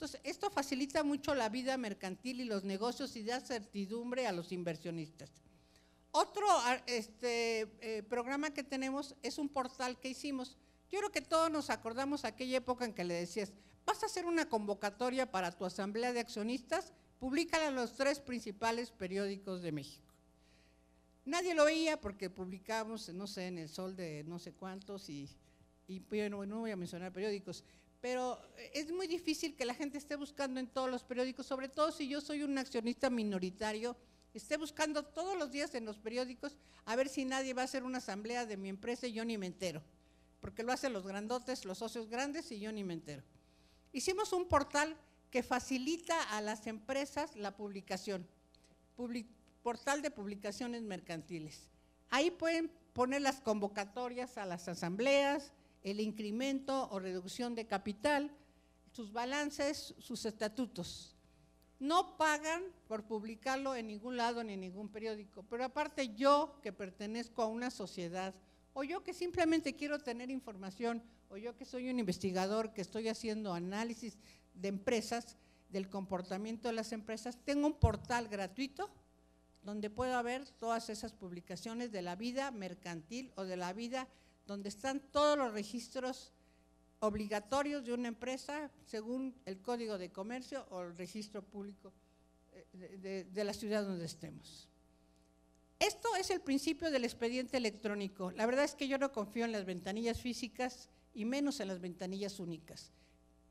Entonces, esto facilita mucho la vida mercantil y los negocios y da certidumbre a los inversionistas. Otro ah, este, eh, programa que tenemos es un portal que hicimos. Yo creo que todos nos acordamos aquella época en que le decías, vas a hacer una convocatoria para tu asamblea de accionistas, públicala en los tres principales periódicos de México. Nadie lo veía porque publicábamos, no sé, en el sol de no sé cuántos y, no voy a mencionar periódicos, pero eh, es muy difícil que la gente esté buscando en todos los periódicos, sobre todo si yo soy un accionista minoritario, esté buscando todos los días en los periódicos a ver si nadie va a hacer una asamblea de mi empresa y yo ni me entero, porque lo hacen los grandotes, los socios grandes y yo ni me entero. Hicimos un portal que facilita a las empresas la publicación, portal de publicaciones mercantiles. Ahí pueden poner las convocatorias a las asambleas, el incremento o reducción de capital, sus balances, sus estatutos. No pagan por publicarlo en ningún lado ni en ningún periódico, pero aparte yo que pertenezco a una sociedad o yo que simplemente quiero tener información o yo que soy un investigador que estoy haciendo análisis de empresas, del comportamiento de las empresas, tengo un portal gratuito donde puedo ver todas esas publicaciones de la vida mercantil o de la vida donde están todos los registros obligatorios de una empresa según el Código de Comercio o el Registro Público eh, de, la ciudad donde estemos. Esto es el principio del expediente electrónico. La verdad es que yo no confío en las ventanillas físicas y menos en las ventanillas únicas.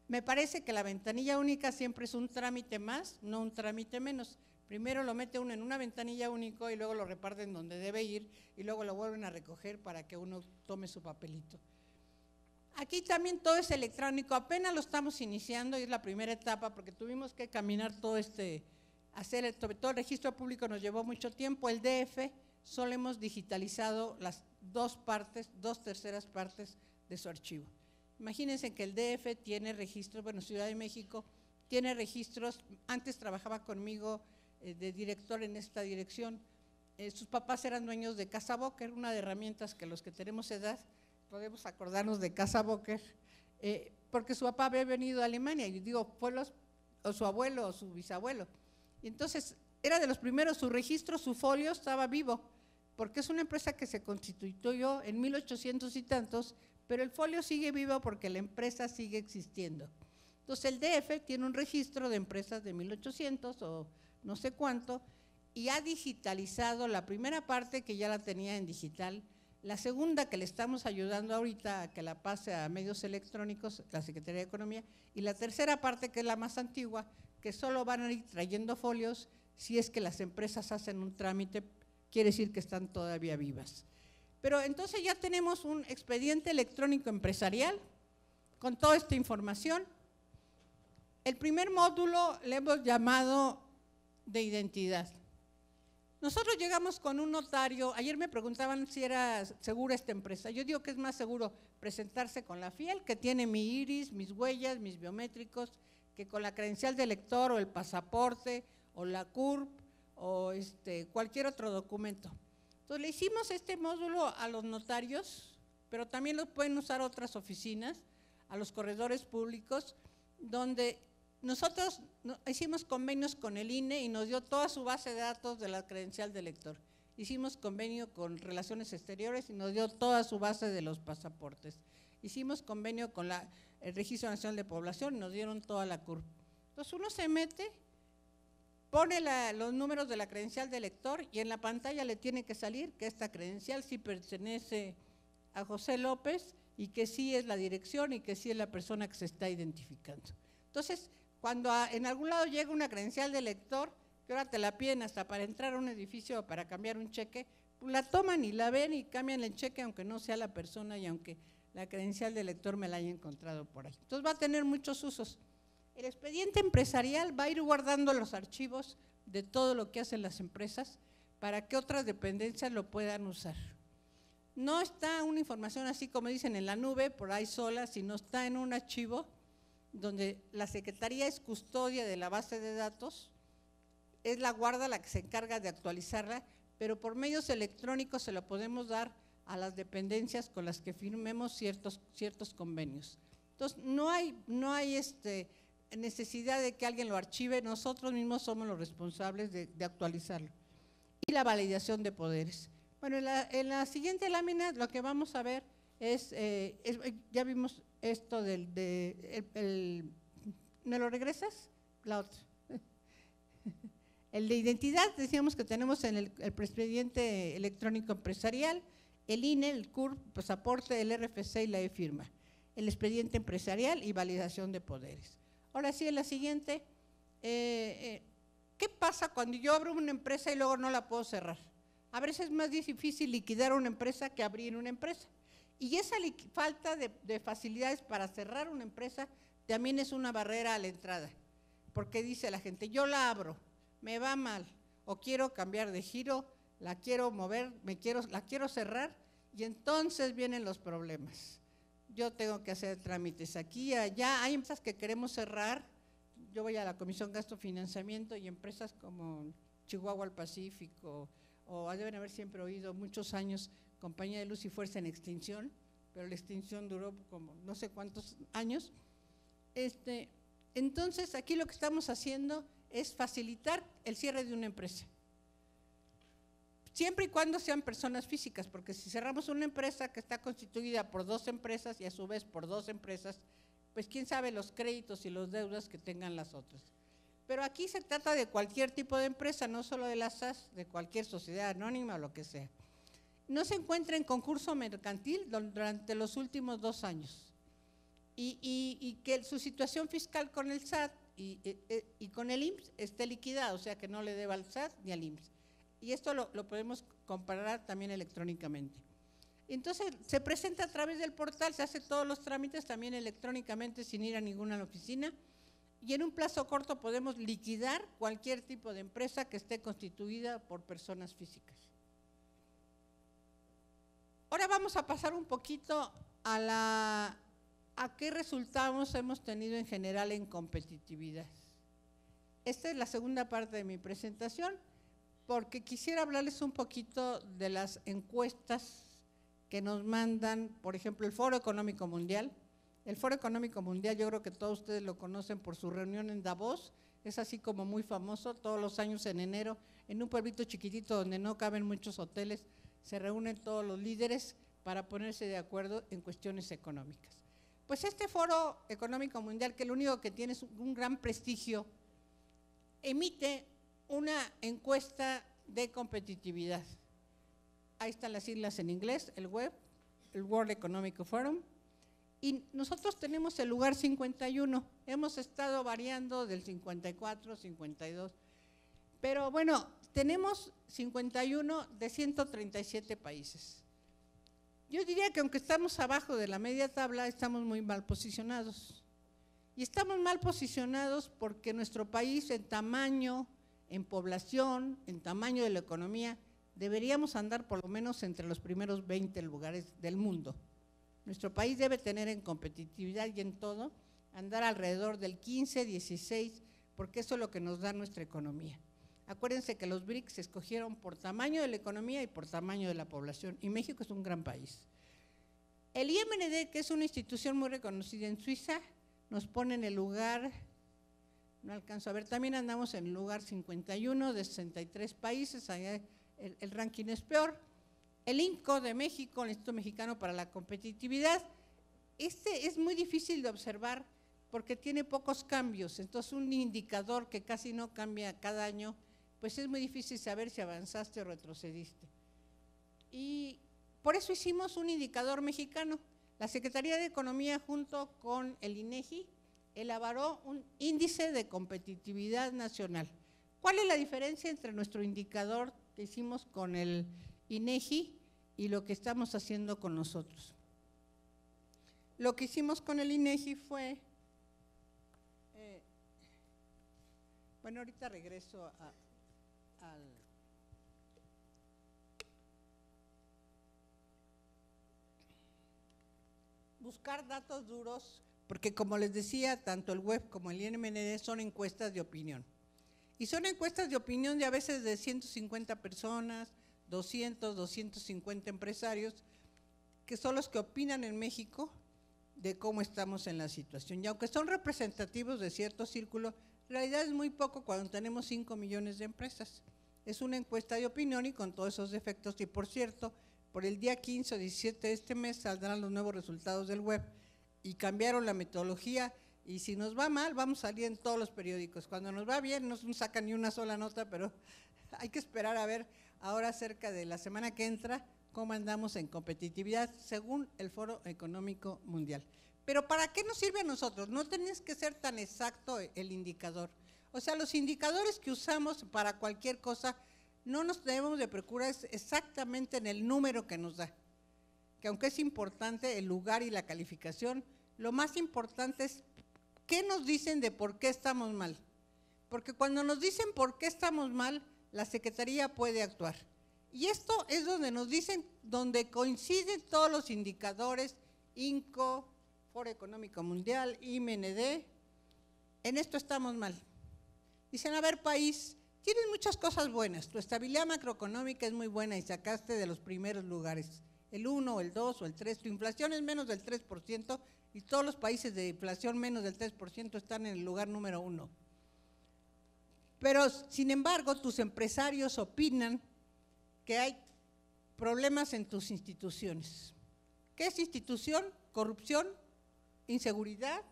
Me parece que la ventanilla única siempre es un trámite más, no un trámite menos. Primero lo mete uno en una ventanilla único y luego lo reparten donde debe ir y luego lo vuelven a recoger para que uno tome su papelito. Aquí también todo es electrónico, apenas lo estamos iniciando y es la primera etapa porque tuvimos que caminar todo este, hacer todo el registro público nos llevó mucho tiempo. El DF solo hemos digitalizado las dos partes, dos terceras partes de su archivo. Imagínense que el DF tiene registros, bueno, Ciudad de México tiene registros, antes trabajaba conmigo eh, de director en esta dirección. Eh, sus papás eran dueños de Casa Boker, una de herramientas que los que tenemos edad podemos acordarnos de Casa Boker, eh, porque su papá había venido a Alemania, y digo, fue los, o su abuelo o su bisabuelo. Y entonces era de los primeros, su registro, su folio estaba vivo, porque es una empresa que se constituyó en 1800 y tantos, pero el folio sigue vivo porque la empresa sigue existiendo. Entonces el DF tiene un registro de empresas de 1800 o no sé cuánto, y ha digitalizado la primera parte que ya la tenía en digital, la segunda que le estamos ayudando ahorita a que la pase a medios electrónicos, la Secretaría de Economía, y la tercera parte que es la más antigua, que solo van a ir trayendo folios si es que las empresas hacen un trámite, quiere decir que están todavía vivas. Pero entonces ya tenemos un expediente electrónico empresarial con toda esta información. El primer módulo le hemos llamado de identidad. Nosotros llegamos con un notario, ayer me preguntaban si era segura esta empresa, yo digo que es más seguro presentarse con la fiel, que tiene mi iris, mis huellas, mis biométricos, que con la credencial de lector o el pasaporte o la CURP o este, cualquier otro documento. Entonces le hicimos este módulo a los notarios, pero también lo pueden usar otras oficinas, a los corredores públicos, donde nosotros hicimos convenios con el INE y nos dio toda su base de datos de la credencial de lector. Hicimos convenio con Relaciones Exteriores y nos dio toda su base de los pasaportes. Hicimos convenio con la, el Registro Nacional de Población y nos dieron toda la CURP. Entonces uno se mete, pone los números de la credencial del lector y en la pantalla le tiene que salir que esta credencial sí pertenece a José López y que sí es la dirección y que sí es la persona que se está identificando. Entonces, cuando en algún lado llega una credencial de lector, que ahora te la piden hasta para entrar a un edificio o para cambiar un cheque, pues, la toman y la ven y cambian el cheque, aunque no sea la persona y aunque la credencial de lector me la haya encontrado por ahí. Entonces va a tener muchos usos. El expediente empresarial va a ir guardando los archivos de todo lo que hacen las empresas para que otras dependencias lo puedan usar. No está una información así como dicen en la nube, por ahí sola, sino está en un archivo donde la Secretaría es custodia de la base de datos, es la guarda la que se encarga de actualizarla, pero por medios electrónicos se lo podemos dar a las dependencias con las que firmemos ciertos, ciertos convenios. Entonces, no hay, no hay este, necesidad de que alguien lo archive, nosotros mismos somos los responsables de, actualizarlo. Y la validación de poderes. Bueno, en la, siguiente lámina lo que vamos a ver es, eh, es ya vimos esto del... De, el, lo regresas? La otra. El de identidad, decíamos que tenemos en el, el expediente electrónico empresarial, el INE, el CURP, pasaporte, el RFC y la e-firma. El expediente empresarial y validación de poderes. Ahora sí, en la siguiente. Eh, eh, ¿Qué pasa cuando yo abro una empresa y luego no la puedo cerrar? A veces es más difícil liquidar una empresa que abrir una empresa. Y esa falta de, facilidades para cerrar una empresa también es una barrera a la entrada, porque dice la gente, yo la abro, me va mal, o quiero cambiar de giro, la quiero mover, me quiero, la quiero cerrar, y entonces vienen los problemas. Yo tengo que hacer trámites aquí, allá, hay empresas que queremos cerrar, yo voy a la Comisión Gasto Financiamiento y empresas como Chihuahua al Pacífico, o deben haber siempre oído muchos años Compañía de Luz y Fuerza en extinción, pero la extinción duró como no sé cuántos años. Este, entonces, aquí lo que estamos haciendo es facilitar el cierre de una empresa. Siempre y cuando sean personas físicas, porque si cerramos una empresa que está constituida por dos empresas y a su vez por dos empresas, pues quién sabe los créditos y los deudas que tengan las otras. Pero aquí se trata de cualquier tipo de empresa, no solo de las SAS, de cualquier sociedad anónima o lo que sea no se encuentra en concurso mercantil durante los últimos dos años y, que su situación fiscal con el SAT e, e, y, con el IMSS esté liquidada, o sea que no le deba al SAT ni al IMSS. Y esto lo, lo podemos comparar también electrónicamente. Entonces se presenta a través del portal, se hace todos los trámites también electrónicamente sin ir a ninguna oficina y en un plazo corto podemos liquidar cualquier tipo de empresa que esté constituida por personas físicas. Ahora vamos a pasar un poquito a, qué resultados hemos tenido en general en competitividad. Esta es la segunda parte de mi presentación, porque quisiera hablarles un poquito de las encuestas que nos mandan, por ejemplo, el Foro Económico Mundial. El Foro Económico Mundial, yo creo que todos ustedes lo conocen por su reunión en Davos, es así como muy famoso, todos los años en enero, en un pueblito chiquitito donde no caben muchos hoteles, se reúnen todos los líderes para ponerse de acuerdo en cuestiones económicas. Pues este Foro Económico Mundial, que el único que tiene es un gran prestigio, emite una encuesta de competitividad. Ahí están las islas en inglés, el web, el World Economic Forum. Y nosotros tenemos el lugar 51. Hemos estado variando del 54, 52. Pero bueno, tenemos 51 de 137 países. Yo diría que aunque estamos abajo de la media tabla, estamos muy mal posicionados. Y estamos mal posicionados porque nuestro país en tamaño, en población, en tamaño de la economía, deberíamos andar por lo menos entre los primeros 20 lugares del mundo. Nuestro país debe tener en competitividad y en todo, andar alrededor del 15, 16, porque eso es lo que nos da nuestra economía. Acuérdense que los BRICS se escogieron por tamaño de la economía y por tamaño de la población, y México es un gran país. El IMND, que es una institución muy reconocida en Suiza, nos pone en el lugar, no alcanzo a ver, también andamos en el lugar 51 de 63 países, el, el ranking es peor. El INCO de México, el Instituto Mexicano para la Competitividad, este es muy difícil de observar porque tiene pocos cambios, entonces un indicador que casi no cambia cada año pues es muy difícil saber si avanzaste o retrocediste. Y por eso hicimos un indicador mexicano. La Secretaría de Economía junto con el INEGI elaboró un índice de competitividad nacional. ¿Cuál es la diferencia entre nuestro indicador que hicimos con el INEGI y lo que estamos haciendo con nosotros? Lo que hicimos con el INEGI fue, eh, bueno, ahorita regreso a, buscar datos duros, porque como les decía, tanto el web como el INMND son encuestas de opinión. Y son encuestas de opinión de a veces de 150 personas, 200, 250 empresarios, que son los que opinan en México de cómo estamos en la situación. Y aunque son representativos de cierto círculo, realidad es muy poco cuando tenemos 5 millones de empresas. Es una encuesta de opinión y con todos esos defectos. Y por cierto, por el día 15 o 17 de este mes saldrán los nuevos resultados del web y cambiaron la metodología y si nos va mal vamos a salir en todos los periódicos. Cuando nos va bien no sacan ni una sola nota, pero hay que esperar a ver ahora cerca de la semana que entra cómo andamos en competitividad según el Foro Económico Mundial. Pero ¿para qué nos sirve a nosotros? No tenés que ser tan exacto e-, el indicador. O sea, los indicadores que usamos para cualquier cosa no nos debemos de procurar exactamente en el número que nos da. Que aunque es importante el lugar y la calificación, lo más importante es qué nos dicen de por qué estamos mal. Porque cuando nos dicen por qué estamos mal, la Secretaría puede actuar. Y esto es donde nos dicen, donde coinciden todos los indicadores, INCO, Foro Económico Mundial, IMND, en esto estamos mal. Dicen, a ver, país, tienes muchas cosas buenas, tu estabilidad macroeconómica es muy buena y sacaste de los primeros lugares, el 1, el 2 o el 3, tu inflación es menos del 3% y todos los países de inflación menos del 3% están en el lugar número 1. Pero, sin embargo, tus empresarios opinan que hay problemas en tus instituciones. ¿Qué es institución? Corrupción, inseguridad,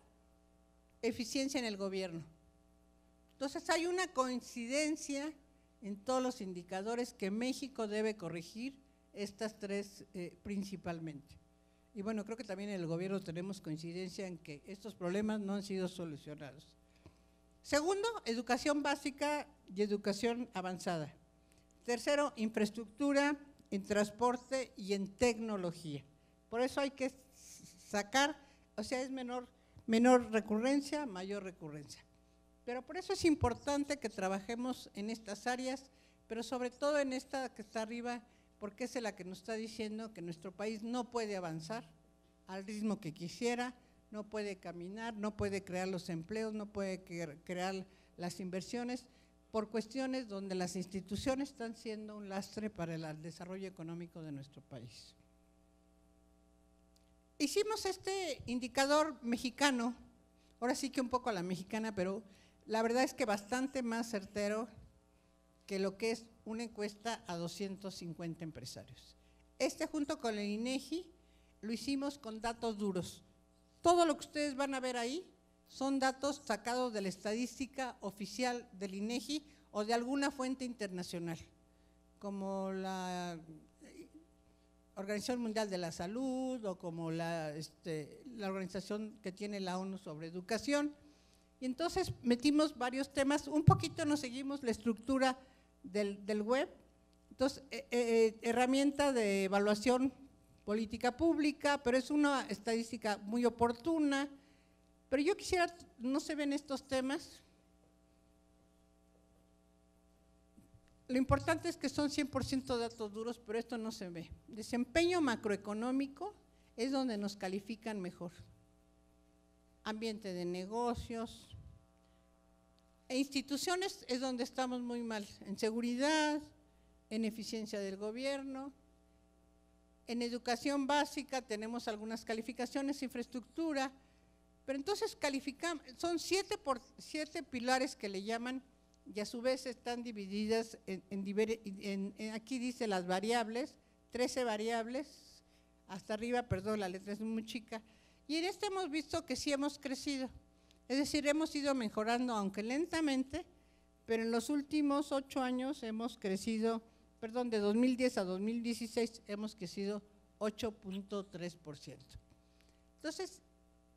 eficiencia en el gobierno. Entonces hay una coincidencia en todos los indicadores que México debe corregir, estas tres eh, principalmente. Y bueno, creo que también en el gobierno tenemos coincidencia en que estos problemas no han sido solucionados. Segundo, educación básica y educación avanzada. Tercero, infraestructura en transporte y en tecnología. Por eso hay que sacar o sea, es menor, menor recurrencia, mayor recurrencia. Pero por eso es importante que trabajemos en estas áreas, pero sobre todo en esta que está arriba, porque es la que nos está diciendo que nuestro país no puede avanzar al ritmo que quisiera, no puede caminar, no puede crear los empleos, no puede crear las inversiones, por cuestiones donde las instituciones están siendo un lastre para el desarrollo económico de nuestro país hicimos este indicador mexicano, ahora sí que un poco a la mexicana, pero la verdad es que bastante más certero que lo que es una encuesta a 250 empresarios. Este junto con el INEGI lo hicimos con datos duros. Todo lo que ustedes van a ver ahí son datos sacados de la estadística oficial del INEGI o de alguna fuente internacional, como la Organización Mundial de la Salud o como la, este, la organización que tiene la ONU sobre educación. Y entonces metimos varios temas, un poquito nos seguimos la estructura del, web. Entonces, eh, eh, eh, herramienta de evaluación política pública, pero es una estadística muy oportuna. Pero yo quisiera, no se ven estos temas, Lo importante es que son 100% datos duros, pero esto no se ve. Desempeño macroeconómico es donde nos califican mejor. Ambiente de negocios. E instituciones es donde estamos muy mal. En seguridad, en eficiencia del gobierno. En educación básica tenemos algunas calificaciones, infraestructura. Pero entonces calificamos, son siete, siete pilares que le llaman y a su vez están divididas en, en, aquí dice las variables, 13 variables, hasta arriba, perdón, la letra es muy chica, y en este hemos visto que sí hemos crecido, es decir, hemos ido mejorando, aunque lentamente, pero en los últimos ocho años hemos crecido, perdón, de 2010 a 2016 hemos crecido 8.3%. Entonces,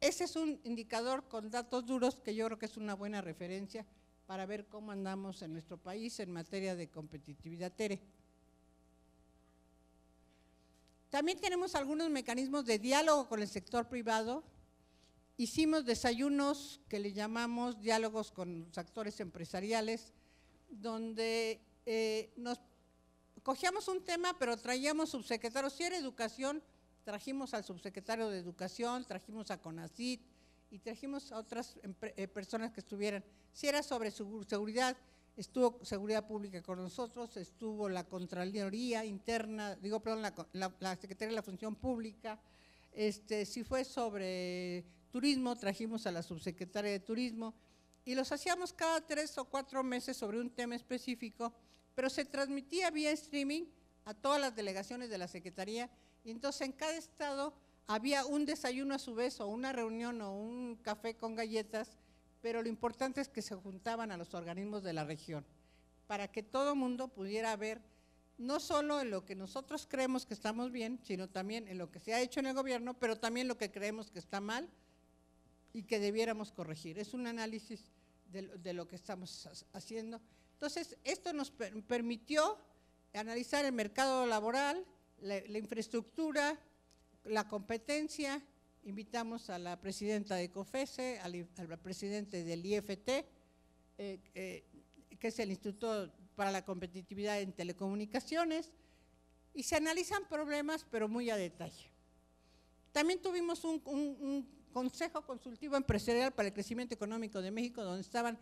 ese es un indicador con datos duros que yo creo que es una buena referencia para ver cómo andamos en nuestro país en materia de competitividad También tenemos algunos mecanismos de diálogo con el sector privado. Hicimos desayunos que le llamamos diálogos con los actores empresariales, donde eh, nos cogíamos un tema, pero traíamos subsecretarios. Si era educación, trajimos al subsecretario de Educación, trajimos a CONACIT, y trajimos a otras eh, personas que estuvieran. Si era sobre seguridad, estuvo Seguridad Pública con nosotros, estuvo la Contraloría Interna, digo, perdón, la, la, Secretaría de la Función Pública. Este, si fue sobre turismo, trajimos a la subsecretaria de Turismo y los hacíamos cada tres o cuatro meses sobre un tema específico, pero se transmitía vía streaming a todas las delegaciones de la Secretaría y entonces en cada estado había un desayuno a su vez o una reunión o un café con galletas, pero lo importante es que se juntaban a los organismos de la región para que todo mundo pudiera ver no solo en lo que nosotros creemos que estamos bien, sino también en lo que se ha hecho en el gobierno, pero también lo que creemos que está mal y que debiéramos corregir. Es un análisis de, lo que estamos haciendo. Entonces, esto nos permitió analizar el mercado laboral, la infraestructura, la competencia, invitamos a la presidenta de COFESE, al, presidente del IFT, eh, eh, que es el Instituto para la Competitividad en Telecomunicaciones, y se analizan problemas, pero muy a detalle. También tuvimos un, Consejo Consultivo Empresarial para el Crecimiento Económico de México, donde estaban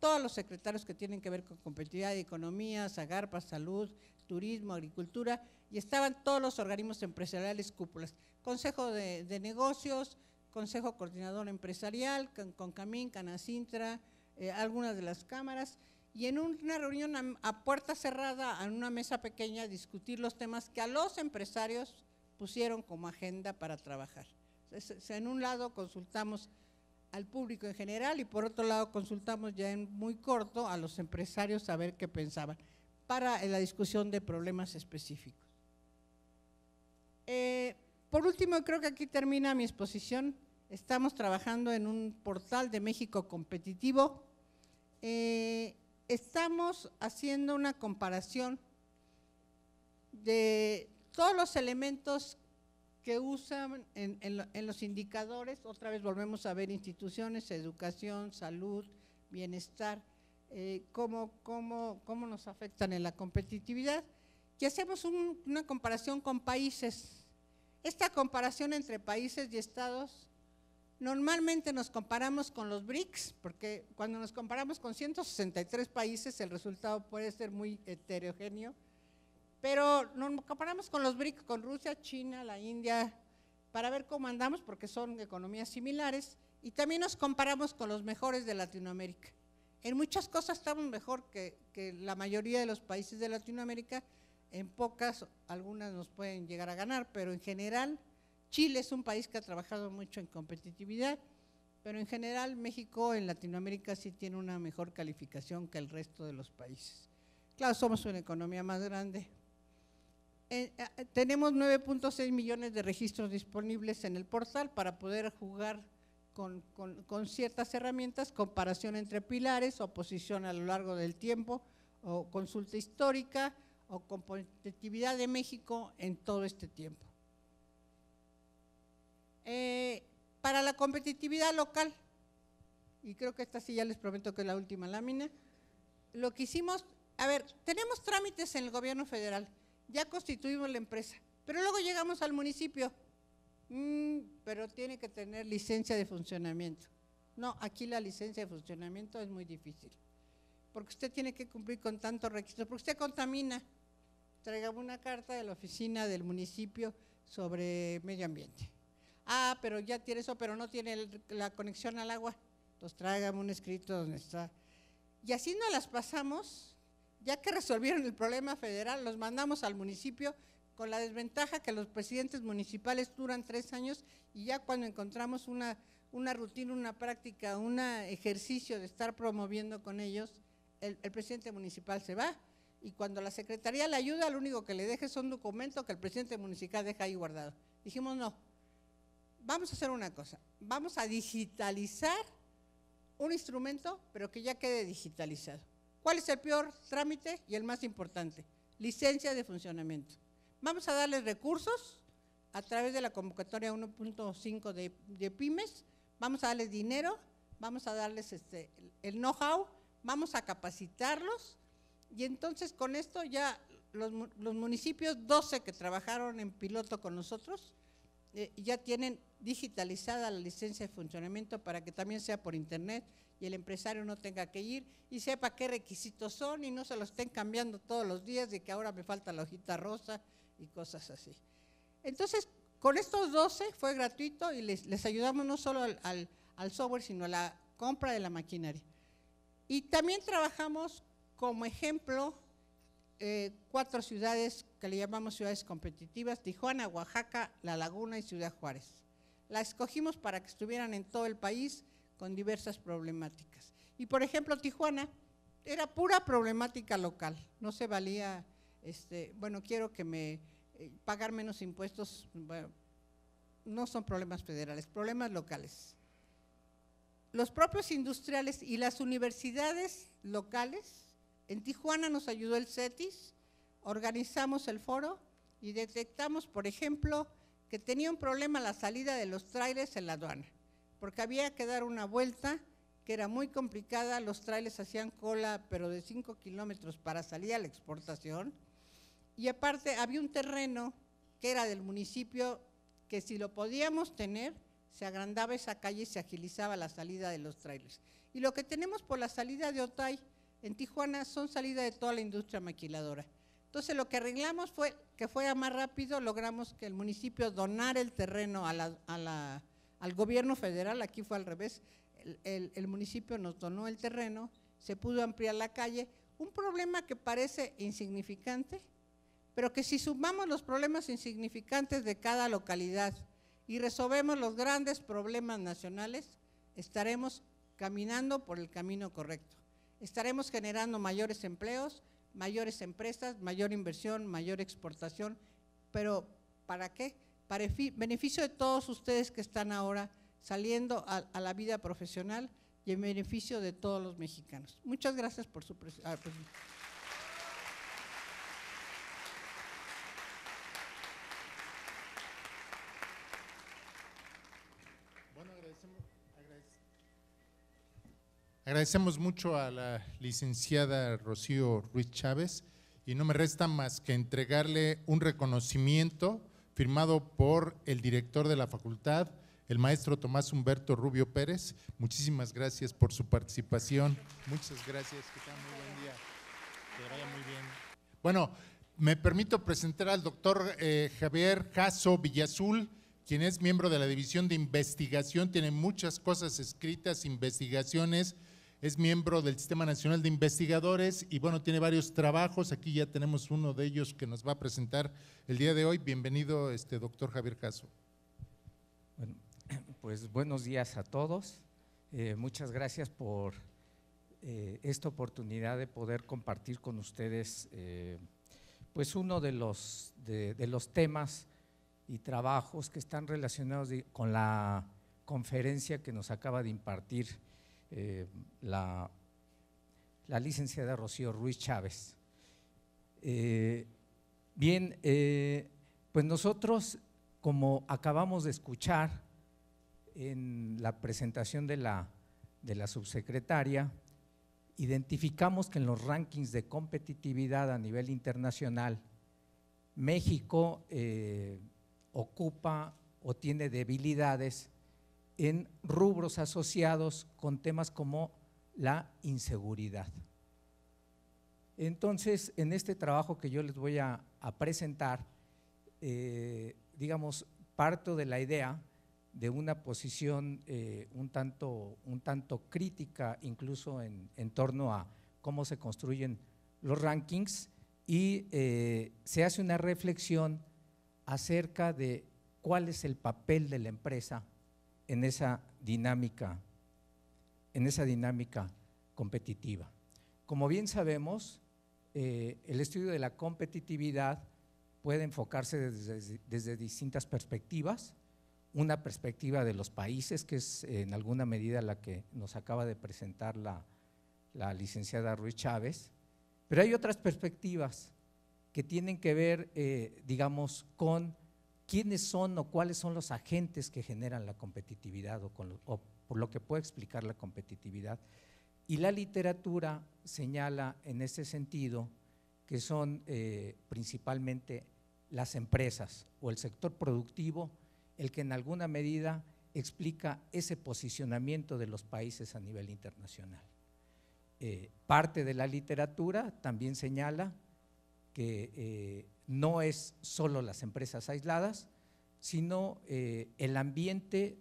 todos los secretarios que tienen que ver con competitividad, economía, Zagarpa, salud, turismo, agricultura, y estaban todos los organismos empresariales cúpulas. Consejo de, Negocios, Consejo Coordinador Empresarial, con, Camín, Canacintra, eh, algunas de las cámaras, y en una reunión a, puerta cerrada, en una mesa pequeña, discutir los temas que a los empresarios pusieron como agenda para trabajar. en un lado consultamos al público en general y por otro lado consultamos ya en muy corto a los empresarios a ver qué pensaban para eh, la discusión de problemas específicos. Eh, por último, creo que aquí termina mi exposición. Estamos trabajando en un portal de México competitivo. Eh, estamos haciendo una comparación de todos los elementos que usan en, los indicadores, otra vez volvemos a ver instituciones, educación, salud, bienestar, eh, cómo, cómo, cómo, nos afectan en la competitividad. Y hacemos una comparación con países. Esta comparación entre países y estados, normalmente nos comparamos con los BRICS, porque cuando nos comparamos con 163 países, el resultado puede ser muy heterogéneo, pero nos comparamos con los BRICS, con Rusia, China, la India, para ver cómo andamos, porque son economías similares, y también nos comparamos con los mejores de Latinoamérica. En muchas cosas estamos mejor que, la mayoría de los países de Latinoamérica, en pocas, algunas nos pueden llegar a ganar, pero en general, Chile es un país que ha trabajado mucho en competitividad, pero en general México en Latinoamérica sí tiene una mejor calificación que el resto de los países. Claro, somos una economía más grande. Eh, eh, tenemos 9.6 millones de registros disponibles en el portal para poder jugar con, ciertas herramientas, comparación entre pilares, oposición a lo largo del tiempo, o consulta histórica, o competitividad de México en todo este tiempo. Eh, para la competitividad local, y creo que esta sí ya les prometo que es la última lámina, lo que hicimos, a ver, tenemos trámites en el gobierno federal, ya constituimos la empresa, pero luego llegamos al municipio Mm, pero tiene que tener licencia de funcionamiento. No, aquí la licencia de funcionamiento es muy difícil, porque usted tiene que cumplir con tantos requisitos, porque usted contamina. Traigamos una carta de la oficina del municipio sobre medio ambiente. Ah, pero ya tiene eso, pero no tiene la conexión al agua. Entonces tráigame un escrito donde está. Y así nos las pasamos, ya que resolvieron el problema federal, los mandamos al municipio con la desventaja que los presidentes municipales duran tres años y ya cuando encontramos una, rutina, una práctica, un ejercicio de estar promoviendo con ellos, el, presidente municipal se va. Y cuando la secretaría le ayuda, lo único que le deje es un documento que el presidente municipal deja ahí guardado. Dijimos, no, vamos a hacer una cosa, vamos a digitalizar un instrumento, pero que ya quede digitalizado. ¿Cuál es el peor trámite y el más importante? Licencia de funcionamiento. Vamos a darles recursos a través de la convocatoria 1.5 de, pymes, vamos a darles dinero, vamos a darles este, el know-how, vamos a capacitarlos y entonces con esto ya los, municipios 12 que trabajaron en piloto con nosotros eh, ya tienen digitalizada la licencia de funcionamiento para que también sea por internet y el empresario no tenga que ir y sepa qué requisitos son y no se los estén cambiando todos los días de que ahora me falta la hojita rosa, y cosas así. Entonces, con estos 12 fue gratuito y les, les ayudamos no solo al, al, software, sino a la compra de la maquinaria. Y también trabajamos como ejemplo eh, cuatro ciudades que le llamamos ciudades competitivas, Tijuana, Oaxaca, La Laguna y Ciudad Juárez. La escogimos para que estuvieran en todo el país con diversas problemáticas. Y por ejemplo, Tijuana era pura problemática local, no se valía este, bueno, quiero que me eh, pagar menos impuestos, no son problemas federales, problemas locales. Los propios industriales y las universidades locales, en Tijuana nos ayudó el CETIS, organizamos el foro y detectamos, por ejemplo, que tenía un problema la salida de los trailers en la aduana, porque había que dar una vuelta que era muy complicada, los trailers hacían cola, pero de 5 kilómetros para salir a la exportación, y aparte había un terreno que era del municipio que si lo podíamos tener, se agrandaba esa calle y se agilizaba la salida de los trailers. Y lo que tenemos por la salida de Otay en Tijuana son salidas de toda la industria maquiladora. Entonces lo que arreglamos fue que fuera más rápido, logramos que el municipio donara el terreno al gobierno federal, aquí fue al revés, el municipio nos donó el terreno, se pudo ampliar la calle. Un problema que parece insignificante, pero que si sumamos los problemas insignificantes de cada localidad y resolvemos los grandes problemas nacionales, estaremos caminando por el camino correcto. Estaremos generando mayores empleos, mayores empresas, mayor inversión, mayor exportación, pero ¿para qué? Para el beneficio de todos ustedes que están ahora saliendo a, la vida profesional y en beneficio de todos los mexicanos. Muchas gracias por su presencia. Ah, pues, Agradecemos mucho a la licenciada Rocío Ruiz Chávez y no me resta más que entregarle un reconocimiento firmado por el director de la facultad, el maestro Tomás Humberto Rubio Pérez. Muchísimas gracias por su participación. Muchas gracias, que muy buen día. Bueno, me permito presentar al doctor eh, Javier Caso Villazul quien es miembro de la División de Investigación, tiene muchas cosas escritas, investigaciones, es miembro del Sistema Nacional de Investigadores y bueno, tiene varios trabajos. Aquí ya tenemos uno de ellos que nos va a presentar el día de hoy. Bienvenido, este doctor Javier Caso. Bueno, pues buenos días a todos. Eh, muchas gracias por eh, esta oportunidad de poder compartir con ustedes eh, pues uno de los, de los temas y trabajos que están relacionados con la conferencia que nos acaba de impartir eh, la, licenciada Rocío Ruiz Chávez. Eh, bien, eh, pues nosotros, como acabamos de escuchar en la presentación de la, subsecretaria, identificamos que en los rankings de competitividad a nivel internacional, México ocupa o tiene debilidades en rubros asociados con temas como la inseguridad. Entonces, en este trabajo que yo les voy a, presentar, eh, digamos, parto de la idea de una posición eh, un, tanto, un, tanto, crítica, incluso en, torno a cómo se construyen los rankings, y eh, se hace una reflexión acerca de cuál es el papel de la empresa en esa dinámica, en esa dinámica competitiva. Como bien sabemos, eh, el estudio de la competitividad puede enfocarse desde, distintas perspectivas. Una perspectiva de los países, que es en alguna medida la que nos acaba de presentar la, licenciada Ruiz Chávez, pero hay otras perspectivas que tienen que ver, eh, digamos, con quiénes son o cuáles son los agentes que generan la competitividad o, por lo que puede explicar la competitividad. Y la literatura señala en ese sentido que son eh, principalmente las empresas o el sector productivo el que en alguna medida explica ese posicionamiento de los países a nivel internacional. Eh, parte de la literatura también señala que eh, no es solo las empresas aisladas, sino eh, el ambiente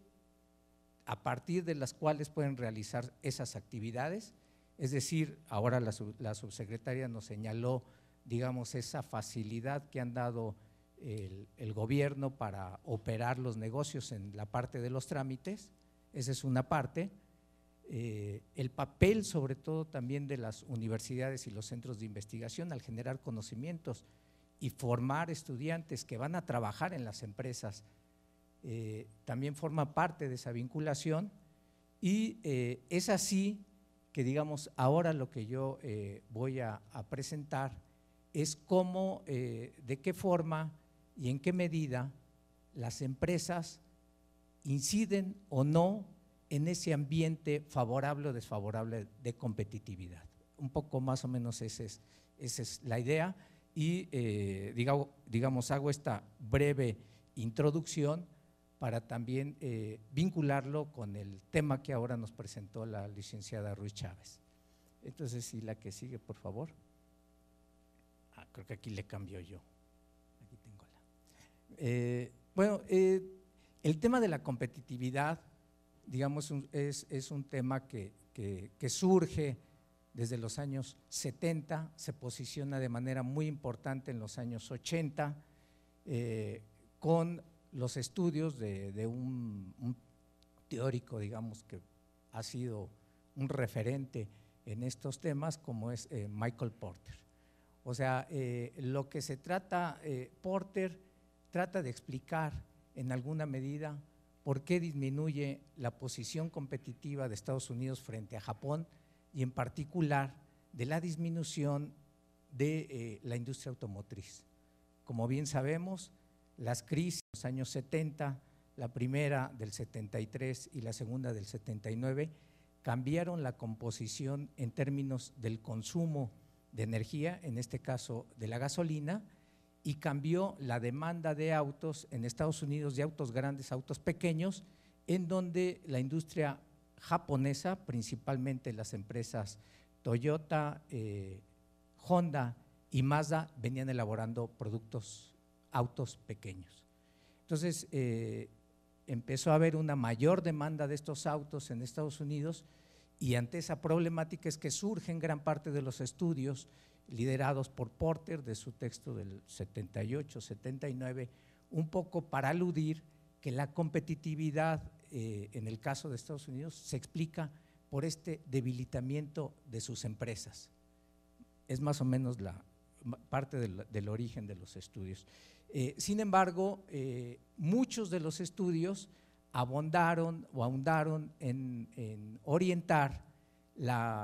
a partir de las cuales pueden realizar esas actividades. Es decir, ahora la, subsecretaria nos señaló, digamos, esa facilidad que han dado el, gobierno para operar los negocios en la parte de los trámites, esa es una parte. Eh, el papel sobre todo también de las universidades y los centros de investigación al generar conocimientos y formar estudiantes que van a trabajar en las empresas, eh, también forma parte de esa vinculación y eh, es así que digamos ahora lo que yo voy a, presentar es cómo, de qué forma y en qué medida las empresas inciden o no en ese ambiente favorable o desfavorable de competitividad. Un poco más o menos esa es, la idea y eh, digamos, hago esta breve introducción para también eh, vincularlo con el tema que ahora nos presentó la licenciada Ruiz Chávez. Entonces, si la que sigue, por favor. Ah, creo que aquí le cambio yo. Aquí tengo la. Eh, bueno, el tema de la competitividad digamos, es, un tema que, que, surge desde los años 70, se posiciona de manera muy importante en los años 80, eh, con los estudios de, un, teórico, digamos, que ha sido un referente en estos temas, como es eh, Michael Porter. O sea, eh, lo que se trata, Porter trata de explicar en alguna medida por qué disminuye la posición competitiva de Estados Unidos frente a Japón y en particular de la disminución de eh, la industria automotriz. Como bien sabemos, las crisis de los años 70, la primera del 73 y la segunda del 79, cambiaron la composición en términos del consumo de energía, en este caso de la gasolina, y cambió la demanda de autos en Estados Unidos, de autos grandes, autos pequeños, en donde la industria japonesa, principalmente las empresas Toyota, eh, Honda y Mazda, venían elaborando productos, autos pequeños. Entonces, eh, empezó a haber una mayor demanda de estos autos en Estados Unidos y ante esa problemática es que surgen gran parte de los estudios liderados por Porter de su texto del 78-79, un poco para aludir que la competitividad eh, en el caso de Estados Unidos se explica por este debilitamiento de sus empresas. Es más o menos la parte del, origen de los estudios. Eh, sin embargo, eh, muchos de los estudios abondaron o ahondaron en, orientar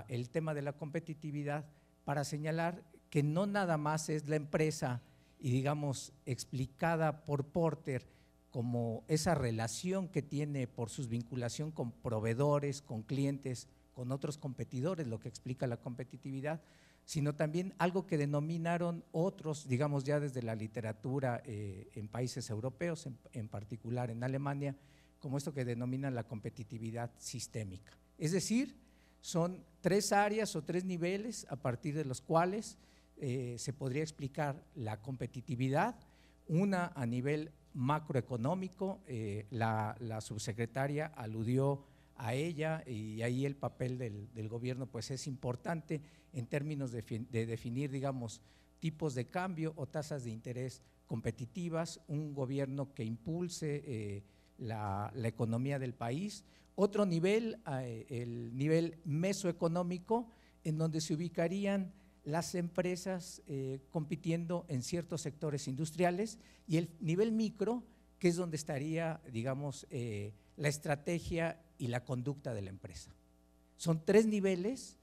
el tema de la competitividad para señalar que no nada más es la empresa y digamos explicada por Porter como esa relación que tiene por su vinculación con proveedores, con clientes, con otros competidores, lo que explica la competitividad, sino también algo que denominaron otros, digamos ya desde la literatura eh, en países europeos, en particular en Alemania, como esto que denominan la competitividad sistémica. Es decir, son tres áreas o tres niveles a partir de los cuales eh, se podría explicar la competitividad. Una a nivel macroeconómico, eh, la, subsecretaria aludió a ella y ahí el papel del, gobierno pues es importante en términos de, definir, digamos, tipos de cambio o tasas de interés competitivas, un gobierno que impulse eh, la, economía del país, otro nivel, eh, el nivel mesoeconómico, en donde se ubicarían las empresas eh, compitiendo en ciertos sectores industriales y el nivel micro, que es donde estaría, digamos, eh, la estrategia y la conducta de la empresa. Son tres niveles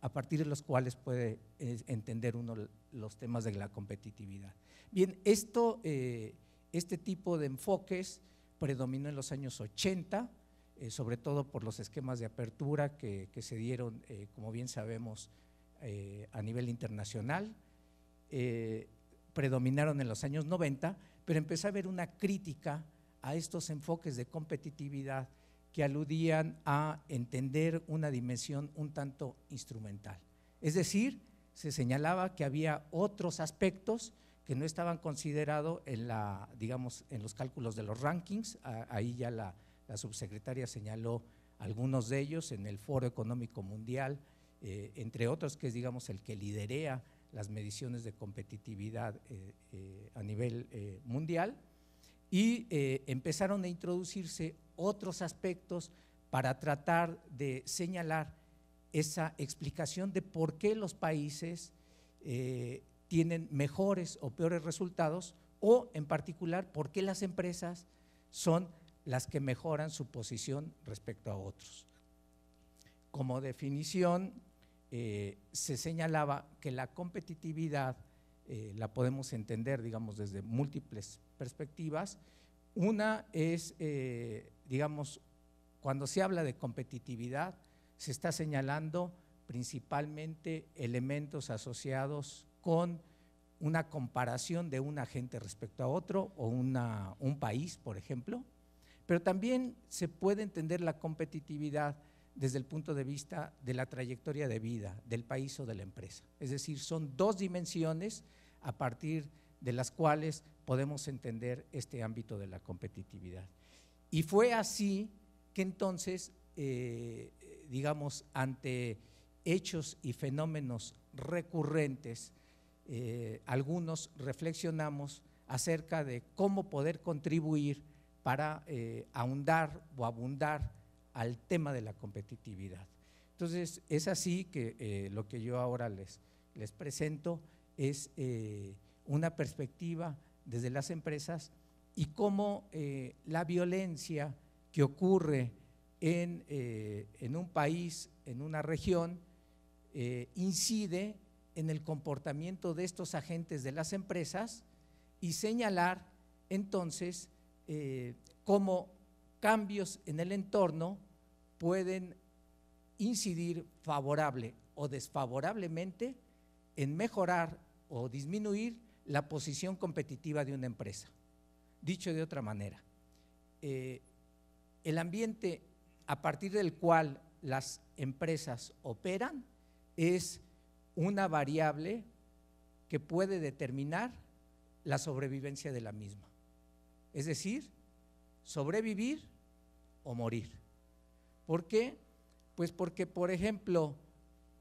a partir de los cuales puede entender uno los temas de la competitividad. Bien, esto, este tipo de enfoques predominó en los años 80, eh, sobre todo por los esquemas de apertura que, se dieron, eh, como bien sabemos, eh, a nivel internacional, predominaron en los años 90, pero empezó a haber una crítica a estos enfoques de competitividad que aludían a entender una dimensión un tanto instrumental. Es decir, se señalaba que había otros aspectos que no estaban considerados en en los cálculos de los rankings, ahí ya la, la subsecretaria señaló algunos de ellos en el Foro Económico Mundial, eh, entre otros que es, digamos, el que liderea las mediciones de competitividad eh, eh, a nivel mundial, y empezaron a introducirse otros aspectos para tratar de señalar esa explicación de por qué los países tienen mejores o peores resultados, o en particular por qué las empresas son las que mejoran su posición respecto a otros. Como definición, eh, se señalaba que la competitividad eh, la podemos entender, digamos, desde múltiples perspectivas. Una es, eh, digamos, cuando se habla de competitividad, se está señalando principalmente elementos asociados con una comparación de un agente respecto a otro o un país, por ejemplo, pero también se puede entender la competitividad desde el punto de vista de la trayectoria de vida del país o de la empresa. Es decir, son dos dimensiones a partir de las cuales podemos entender este ámbito de la competitividad. Y fue así que entonces, eh, digamos, ante hechos y fenómenos recurrentes, eh, algunos reflexionamos acerca de cómo poder contribuir para eh, ahondar o abundar al tema de la competitividad. Entonces, es así que eh, lo que yo ahora les, les presento es eh, una perspectiva desde las empresas y cómo la violencia que ocurre en, en, un país, en una región, incide en el comportamiento de estos agentes de las empresas y señalar entonces eh, cómo cambios en el entorno pueden incidir favorable o desfavorablemente en mejorar o disminuir la posición competitiva de una empresa. Dicho de otra manera, eh, el ambiente a partir del cual las empresas operan es una variable que puede determinar la sobrevivencia de la misma es decir, sobrevivir o morir. ¿Por qué? Pues porque, por ejemplo,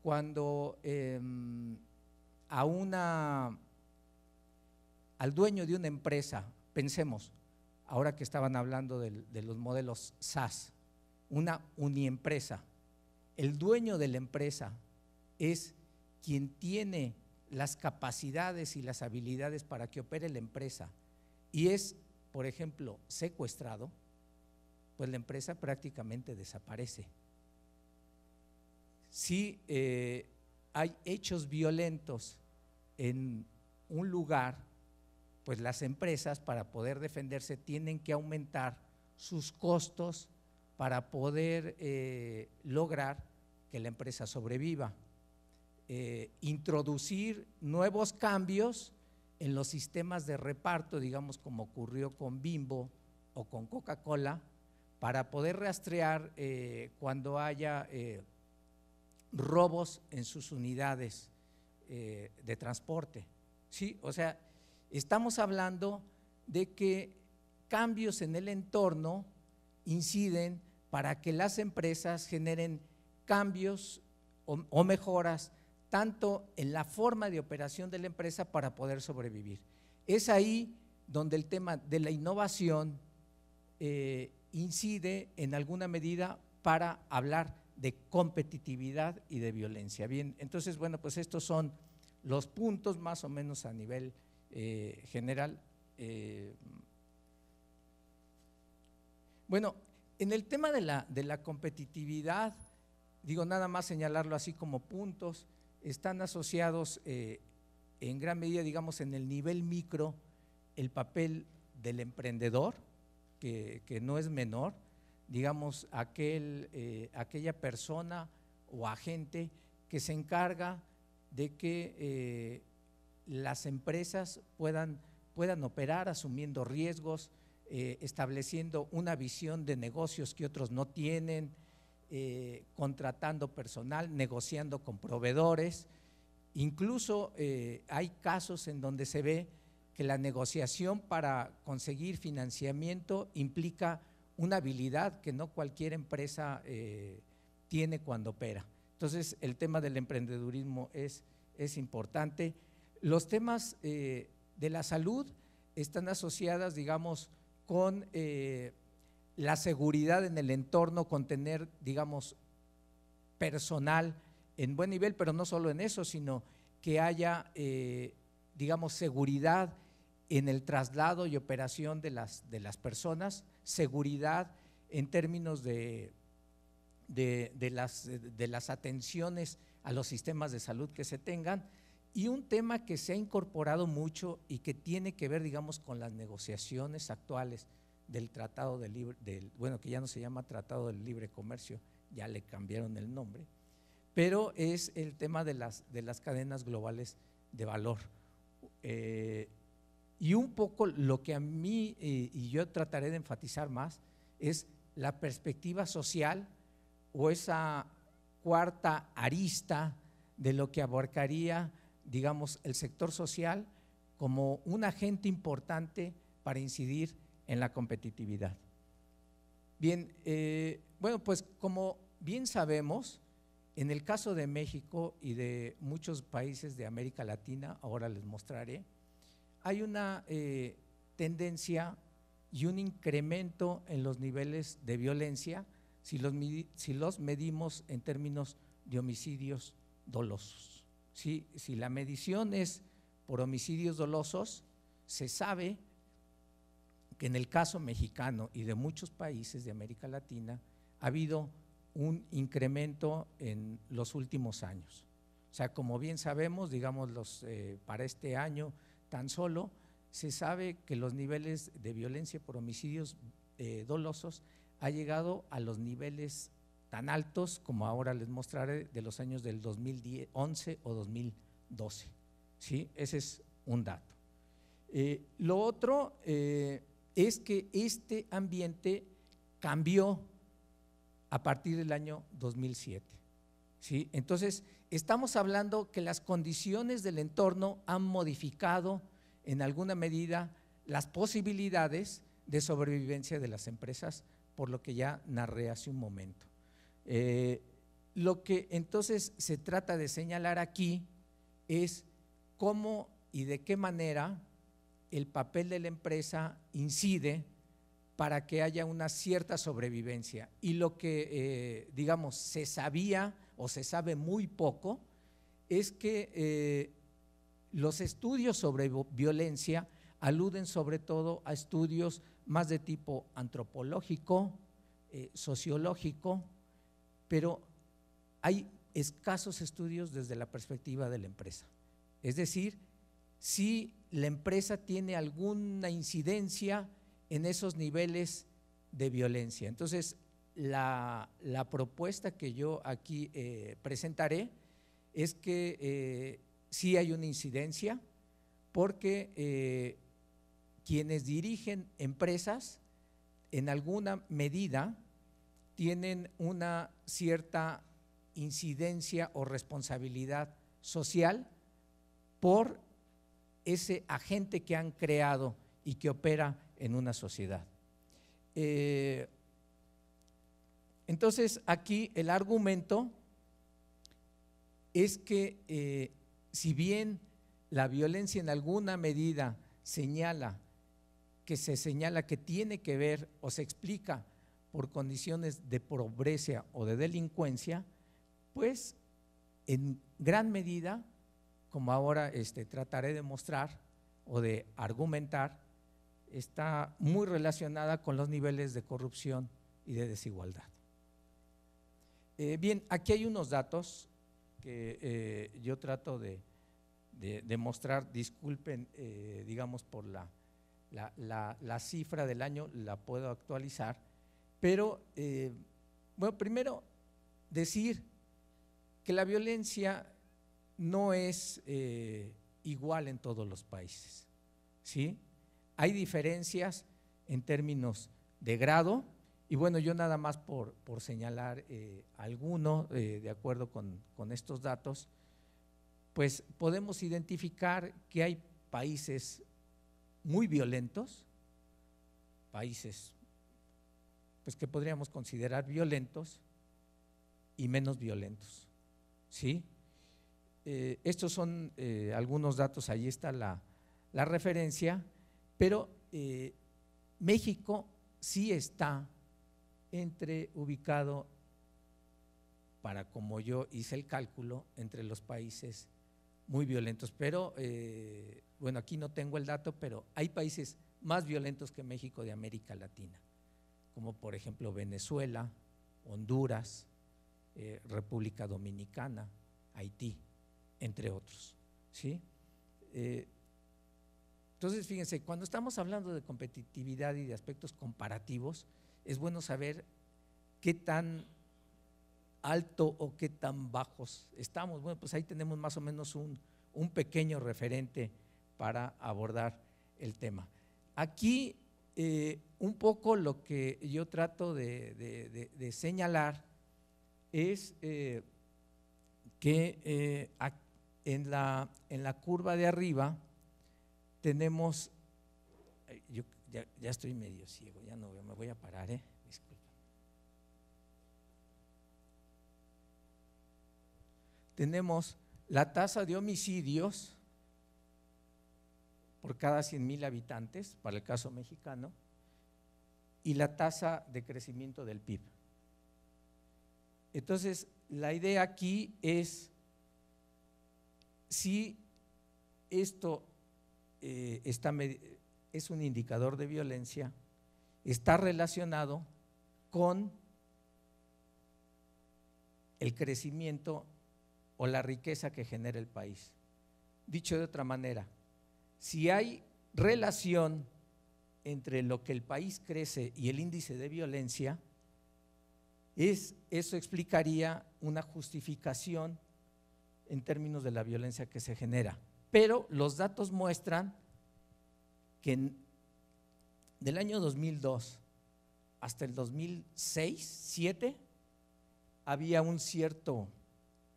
cuando em, a una, al dueño de una empresa, pensemos, ahora que estaban hablando de, los modelos SAS, una uniempresa, el dueño de la empresa es quien tiene las capacidades y las habilidades para que opere la empresa y es por ejemplo, secuestrado, pues la empresa prácticamente desaparece. Si eh, hay hechos violentos en un lugar, pues las empresas para poder defenderse tienen que aumentar sus costos para poder eh, lograr que la empresa sobreviva. Eh, introducir nuevos cambios en los sistemas de reparto, digamos como ocurrió con Bimbo o con Coca-Cola, para poder rastrear eh, cuando haya eh, robos en sus unidades eh, de transporte. Sí, o sea, estamos hablando de que cambios en el entorno inciden para que las empresas generen cambios o mejoras tanto en la forma de operación de la empresa para poder sobrevivir. Es ahí donde el tema de la innovación eh, incide en alguna medida para hablar de competitividad y de violencia. Bien, entonces, bueno, pues estos son los puntos más o menos a nivel eh, general. Eh, bueno, en el tema de la, de la competitividad, digo nada más señalarlo así como puntos, están asociados eh, en gran medida, digamos, en el nivel micro, el papel del emprendedor, que, no es menor, digamos, aquel, eh, aquella persona o agente que se encarga de que eh, las empresas puedan, puedan, operar asumiendo riesgos, estableciendo una visión de negocios que otros no tienen, eh, contratando personal, negociando con proveedores. Incluso eh, hay casos en donde se ve que la negociación para conseguir financiamiento implica una habilidad que no cualquier empresa eh, tiene cuando opera. Entonces, el tema del emprendedurismo es, es importante. Los temas de la salud están asociados digamos, con la seguridad en el entorno, con tener, digamos, personal en buen nivel, pero no solo en eso, sino que haya, eh, digamos, seguridad en el traslado y operación de las, personas, seguridad en términos las, de las atenciones a los sistemas de salud que se tengan, y un tema que se ha incorporado mucho y que tiene que ver, digamos, con las negociaciones actuales del Tratado de Libre, del, bueno, que ya no se llama Tratado del Libre Comercio, ya le cambiaron el nombre, pero es el tema de las, de las cadenas globales de valor. Eh, y un poco lo que a mí, eh, y yo trataré de enfatizar más, es la perspectiva social o esa cuarta arista de lo que abarcaría, digamos, el sector social como un agente importante para incidir en la competitividad. Bien, eh, bueno, pues como bien sabemos, en el caso de México y de muchos países de América Latina, ahora les mostraré, hay una eh, tendencia y un incremento en los niveles de violencia si los, si los medimos en términos de homicidios dolosos. Si, si la medición es por homicidios dolosos, se sabe que en el caso mexicano y de muchos países de América Latina, ha habido un incremento en los últimos años. O sea, como bien sabemos, digamos, los, eh, para este año tan solo, se sabe que los niveles de violencia por homicidios eh, dolosos ha llegado a los niveles tan altos como ahora les mostraré de los años del 2011 o 2012. ¿sí? Ese es un dato. Eh, lo otro, es que este ambiente cambió a partir del año 2007. ¿sí? Entonces, estamos hablando que las condiciones del entorno han modificado en alguna medida las posibilidades de sobrevivencia de las empresas, por lo que ya narré hace un momento. Eh, lo que entonces se trata de señalar aquí es cómo y de qué manera el papel de la empresa incide para que haya una cierta sobrevivencia. Y lo que, eh, digamos, se sabía o se sabe muy poco es que eh, los estudios sobre violencia aluden sobre todo a estudios más de tipo antropológico, eh, sociológico, pero hay escasos estudios desde la perspectiva de la empresa. Es decir, si la empresa tiene alguna incidencia en esos niveles de violencia. Entonces, la, propuesta que yo aquí eh, presentaré es que eh, sí hay una incidencia porque eh, quienes dirigen empresas en alguna medida tienen una cierta incidencia o responsabilidad social por ese agente que han creado y que opera en una sociedad. Eh, entonces, aquí el argumento es que eh, si bien la violencia en alguna medida señala que se señala que tiene que ver o se explica por condiciones de pobreza o de delincuencia, pues en gran medida como ahora este, trataré de mostrar o de argumentar, está muy relacionada con los niveles de corrupción y de desigualdad. Eh, bien, aquí hay unos datos que eh, yo trato de, de, mostrar, disculpen, eh, digamos, por la, la, la, cifra del año, la puedo actualizar, pero, bueno, primero decir que la violencia no es eh, igual en todos los países. ¿sí? Hay diferencias en términos de grado. Y bueno, yo nada más por, señalar eh, alguno, eh, de acuerdo con, con, estos datos, pues podemos identificar que hay países muy violentos, países pues que podríamos considerar violentos y menos violentos, ¿sí? Eh, estos son eh, algunos datos, ahí está la, referencia, pero eh, México sí está entre ubicado, para como yo hice el cálculo, entre los países muy violentos. Pero, bueno, aquí no tengo el dato, pero hay países más violentos que México de América Latina, como por ejemplo Venezuela, Honduras, República Dominicana, Haití entre otros. ¿sí? Eh, entonces, fíjense, cuando estamos hablando de competitividad y de aspectos comparativos, es bueno saber qué tan alto o qué tan bajos estamos. Bueno, pues ahí tenemos más o menos un, pequeño referente para abordar el tema. Aquí eh, un poco lo que yo trato de, señalar es eh, que aquí en la, en la curva de arriba tenemos, yo ya, estoy medio ciego, ya no veo, me voy a parar, ¿eh? Disculpa. Tenemos la tasa de homicidios por cada 100 mil habitantes, para el caso mexicano, y la tasa de crecimiento del PIB. Entonces, la idea aquí es si esto eh, es un indicador de violencia, está relacionado con el crecimiento o la riqueza que genera el país. Dicho de otra manera, si hay relación entre lo que el país crece y el índice de violencia, es, eso explicaría una justificación en términos de la violencia que se genera. Pero los datos muestran que del año 2002 hasta el 2006, 2007, había un cierto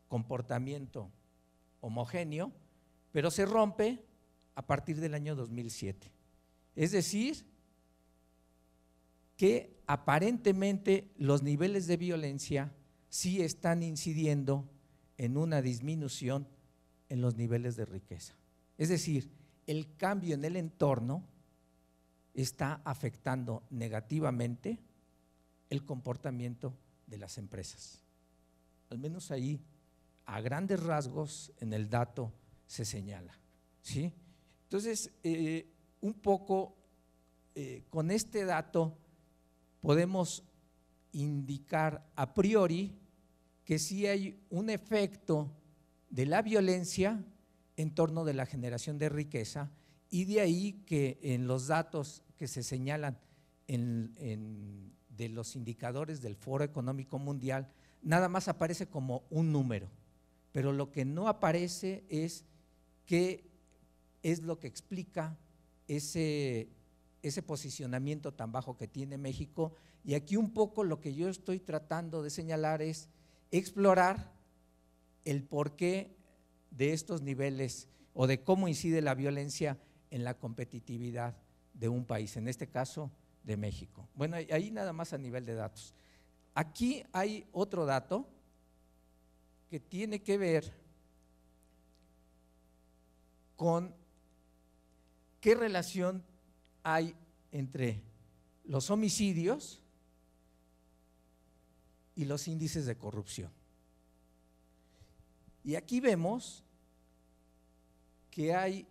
comportamiento homogéneo, pero se rompe a partir del año 2007. Es decir, que aparentemente los niveles de violencia sí están incidiendo en una disminución en los niveles de riqueza. Es decir, el cambio en el entorno está afectando negativamente el comportamiento de las empresas. Al menos ahí, a grandes rasgos, en el dato se señala. ¿sí? Entonces, eh, un poco eh, con este dato podemos indicar a priori que sí hay un efecto de la violencia en torno de la generación de riqueza y de ahí que en los datos que se señalan de los indicadores del Foro Económico Mundial, nada más aparece como un número, pero lo que no aparece es qué es lo que explica ese posicionamiento tan bajo que tiene México. Y aquí un poco lo que yo estoy tratando de señalar es explorar el porqué de estos niveles o de cómo incide la violencia en la competitividad de un país, en este caso de México. Bueno, ahí nada más a nivel de datos. Aquí hay otro dato que tiene que ver con qué relación hay entre los homicidios y los índices de corrupción. Y aquí vemos que hay,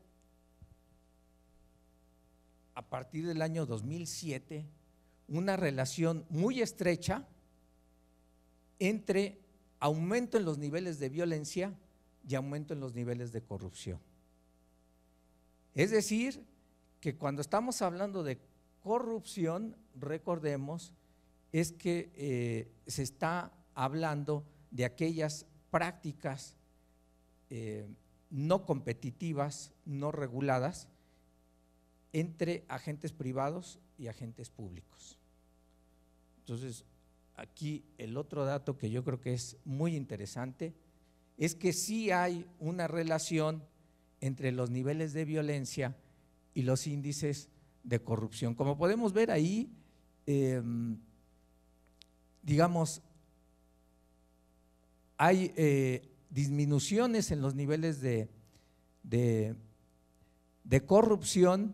a partir del año 2007, una relación muy estrecha entre aumento en los niveles de violencia y aumento en los niveles de corrupción. Es decir, que cuando estamos hablando de corrupción, recordemos es que eh, se está hablando de aquellas prácticas eh, no competitivas, no reguladas, entre agentes privados y agentes públicos. Entonces, aquí el otro dato que yo creo que es muy interesante es que sí hay una relación entre los niveles de violencia y los índices de corrupción. Como podemos ver ahí, em, digamos, hay eh, disminuciones en los niveles de, corrupción,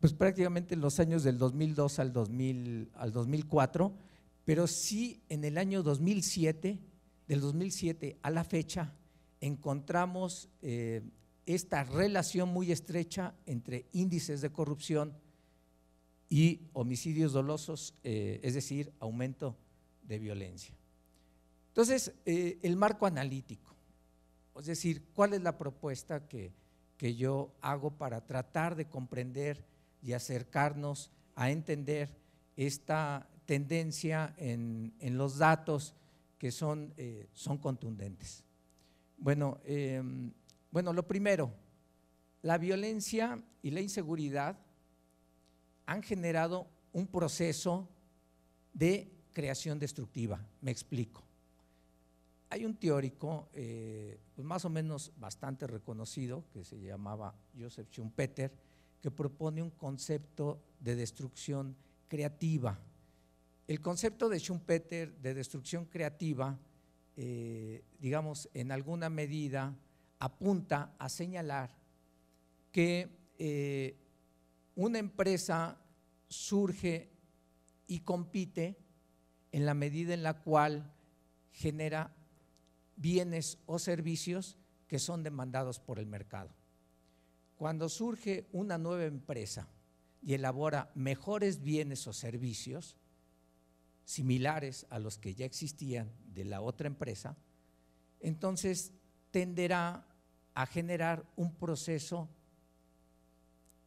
pues prácticamente en los años del 2002 al, 2000, al 2004, pero sí en el año 2007, del 2007 a la fecha, encontramos eh, esta relación muy estrecha entre índices de corrupción, y homicidios dolosos, eh, es decir, aumento de violencia. Entonces, eh, el marco analítico, es decir, cuál es la propuesta que, yo hago para tratar de comprender y acercarnos a entender esta tendencia en, los datos que son, eh, son contundentes. Bueno, em, bueno, lo primero, la violencia y la inseguridad han generado un proceso de creación destructiva. Me explico. Hay un teórico, eh, pues más o menos bastante reconocido, que se llamaba Joseph Schumpeter, que propone un concepto de destrucción creativa. El concepto de Schumpeter de destrucción creativa, eh, digamos, en alguna medida apunta a señalar que eh, una empresa surge y compite en la medida en la cual genera bienes o servicios que son demandados por el mercado. Cuando surge una nueva empresa y elabora mejores bienes o servicios similares a los que ya existían de la otra empresa, entonces tenderá a generar un proceso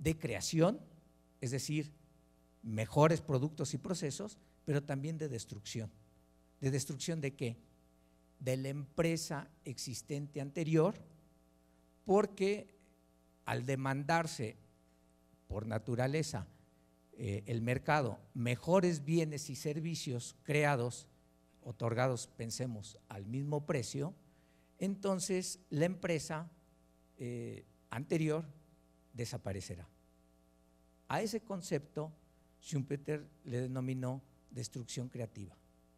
de creación, es decir, mejores productos y procesos, pero también de destrucción. ¿De destrucción de qué? De la empresa existente anterior, porque al demandarse por naturaleza eh, el mercado mejores bienes y servicios creados, otorgados, pensemos, al mismo precio, entonces la empresa eh, anterior desaparecerá. A ese concepto Schumpeter le denominó destrucción creativa.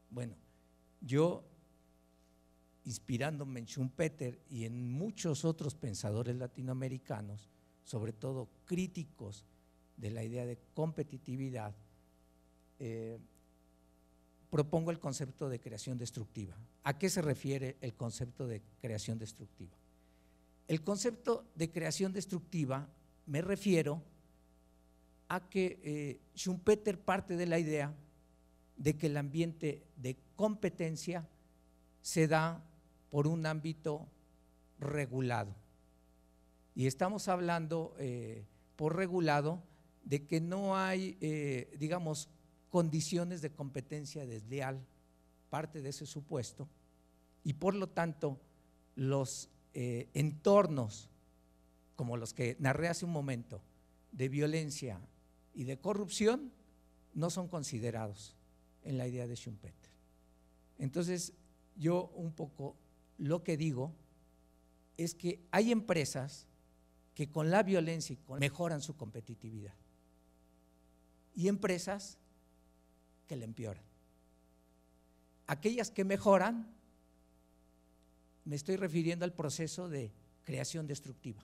Bueno, yo, inspirándome en Schumpeter y en muchos otros pensadores latinoamericanos, sobre todo críticos de la idea de competitividad, eh, propongo el concepto de creación destructiva. ¿A qué se refiere el concepto de creación destructiva? El concepto de creación destructiva me refiero a que eh, Schumpeter parte de la idea de que el ambiente de competencia se da por un ámbito regulado. Y estamos hablando eh, por regulado de que no hay, eh, digamos, condiciones de competencia desleal, parte de ese supuesto, y por lo tanto los entornos como los que narré hace un momento, de violencia y de corrupción, no son considerados en la idea de Schumpeter. Entonces, yo un poco lo que digo es que hay empresas que con la violencia mejoran su competitividad y empresas que la empeoran. Aquellas que mejoran, me estoy refiriendo al proceso de creación destructiva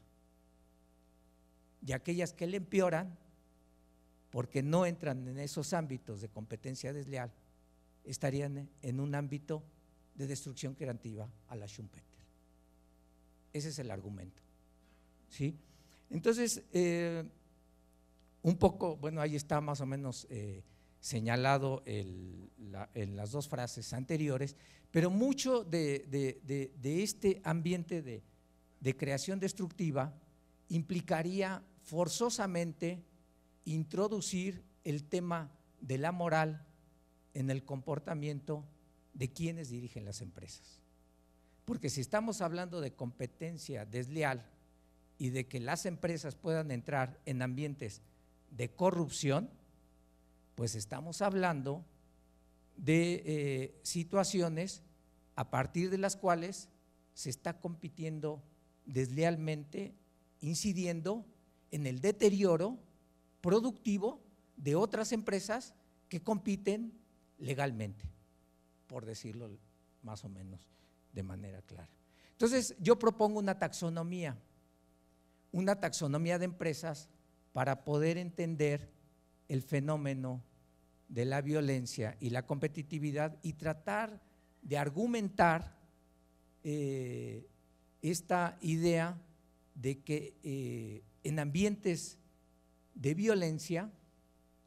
y aquellas que le empeoran porque no entran en esos ámbitos de competencia desleal, estarían en un ámbito de destrucción creativa a la Schumpeter. Ese es el argumento. ¿sí? Entonces, eh, un poco, bueno, ahí está más o menos eh, señalado en las dos frases anteriores, pero mucho de, de este ambiente de creación destructiva implicaría forzosamente introducir el tema de la moral en el comportamiento de quienes dirigen las empresas. Porque si estamos hablando de competencia desleal y de que las empresas puedan entrar en ambientes de corrupción, pues estamos hablando de eh, situaciones a partir de las cuales se está compitiendo deslealmente incidiendo en el deterioro productivo de otras empresas que compiten legalmente, por decirlo más o menos de manera clara. Entonces, yo propongo una taxonomía, una taxonomía de empresas para poder entender el fenómeno de la violencia y la competitividad y tratar de argumentar eh, esta idea de que eh, en ambientes de violencia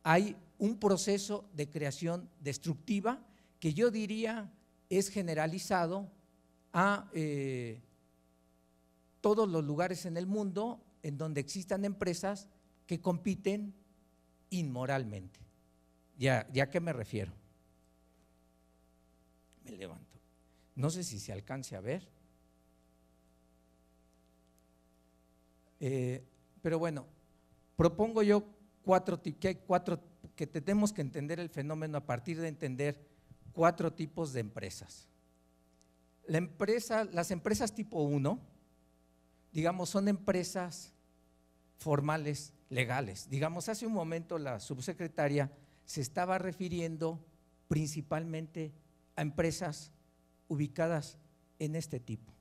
hay un proceso de creación destructiva que yo diría es generalizado a eh, todos los lugares en el mundo en donde existan empresas que compiten inmoralmente. Ya, ya que me refiero. Me levanto. No sé si se alcance a ver. Eh, pero bueno, propongo yo cuatro que que tenemos que entender el fenómeno a partir de entender cuatro tipos de empresas. las empresas tipo 1, digamos, son empresas formales, legales. Digamos, hace un momento la subsecretaria se estaba refiriendo principalmente a empresas ubicadas en este tipo.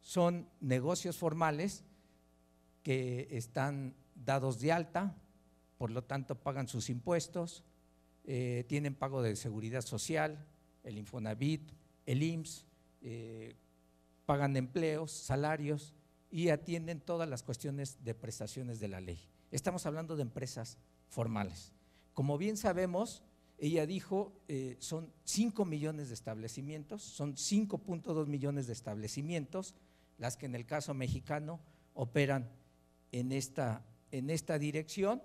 Son negocios formales que están dados de alta, por lo tanto pagan sus impuestos, eh, tienen pago de seguridad social, el Infonavit, el IMSS, eh, pagan empleos, salarios y atienden todas las cuestiones de prestaciones de la ley. Estamos hablando de empresas formales. Como bien sabemos, ella dijo, eh, son 5 millones de establecimientos, son 5.2 millones de establecimientos, las que en el caso mexicano operan en esta, en esta dirección,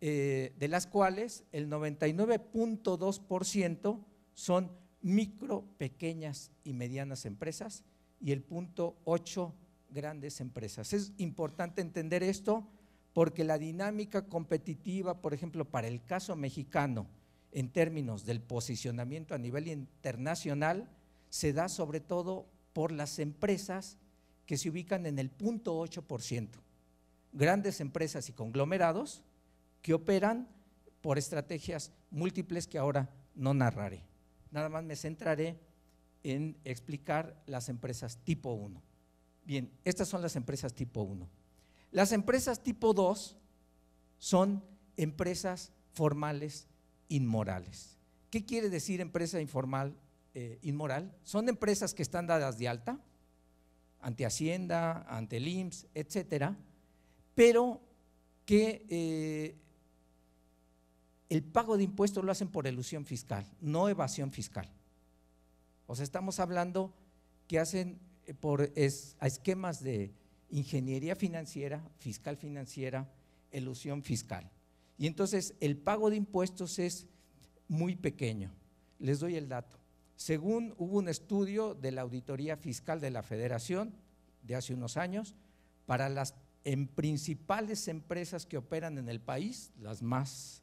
eh, de las cuales el 99.2% son micro, pequeñas y medianas empresas y el punto 8 grandes empresas. Es importante entender esto porque la dinámica competitiva, por ejemplo, para el caso mexicano, en términos del posicionamiento a nivel internacional, se da sobre todo por las empresas que se ubican en el punto grandes empresas y conglomerados que operan por estrategias múltiples que ahora no narraré. Nada más me centraré en explicar las empresas tipo 1. Bien, estas son las empresas tipo 1. Las empresas tipo 2 son empresas formales inmorales. ¿Qué quiere decir empresa informal eh, inmoral? Son empresas que están dadas de alta ante Hacienda, ante el IMSS, etcétera, pero que eh, el pago de impuestos lo hacen por elusión fiscal, no evasión fiscal. O sea, estamos hablando que hacen eh, por a esquemas de ingeniería financiera, fiscal financiera, elusión fiscal. Y entonces el pago de impuestos es muy pequeño. Les doy el dato. Según hubo un estudio de la Auditoría Fiscal de la Federación de hace unos años, para las en principales empresas que operan en el país, las, más,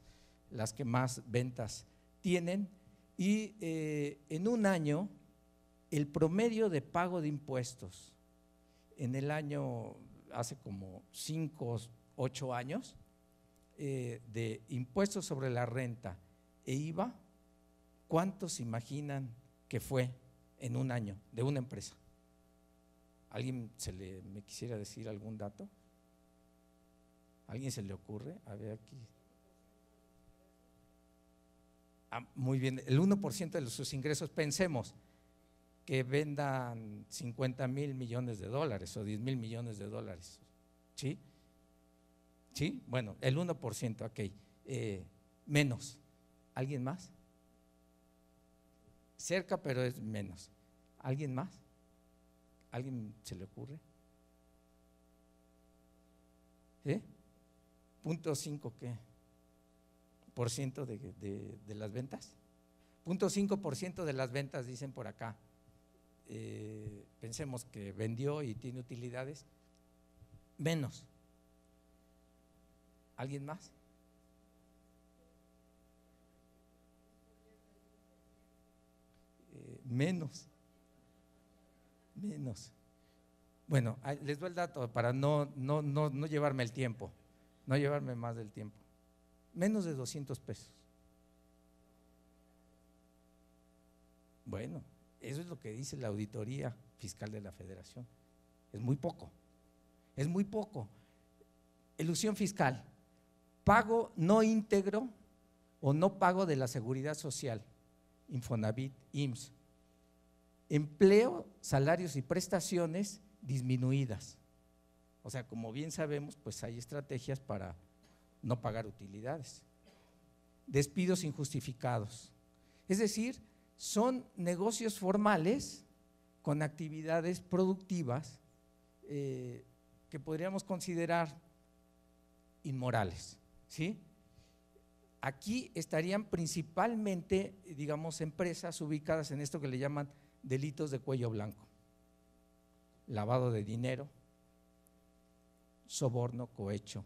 las que más ventas tienen, y eh, en un año el promedio de pago de impuestos en el año, hace como 5, ocho años, eh, de impuestos sobre la renta e IVA, ¿cuántos imaginan que fue en un año de una empresa? ¿Alguien se le me quisiera decir algún dato? alguien se le ocurre? A ver aquí. Ah, muy bien, el 1% de sus ingresos, pensemos que vendan 50 mil millones de dólares o 10 mil millones de dólares. ¿Sí? ¿Sí? Bueno, el 1%, ok. Eh, menos. ¿Alguien más? Cerca, pero es menos. ¿Alguien más? ¿Alguien se le ocurre? ¿Sí? punto 5 qué? ¿Por ciento de, las ventas? Punto 5 de las ventas, dicen por acá. Eh, pensemos que vendió y tiene utilidades. Menos. ¿Alguien más? Eh, menos. Menos. Bueno, les doy el dato para no, no, no llevarme el tiempo no llevarme más del tiempo. Menos de 200 pesos. Bueno, eso es lo que dice la auditoría fiscal de la federación. Es muy poco. Es muy poco. Ilusión fiscal. Pago no íntegro o no pago de la seguridad social, Infonavit, IMSS. Empleo, salarios y prestaciones disminuidas. O sea, como bien sabemos, pues hay estrategias para no pagar utilidades. Despidos injustificados. Es decir, son negocios formales con actividades productivas eh, que podríamos considerar inmorales. Aquí estarían principalmente, digamos, empresas ubicadas en esto que le llaman delitos de cuello blanco, lavado de dinero, soborno, cohecho,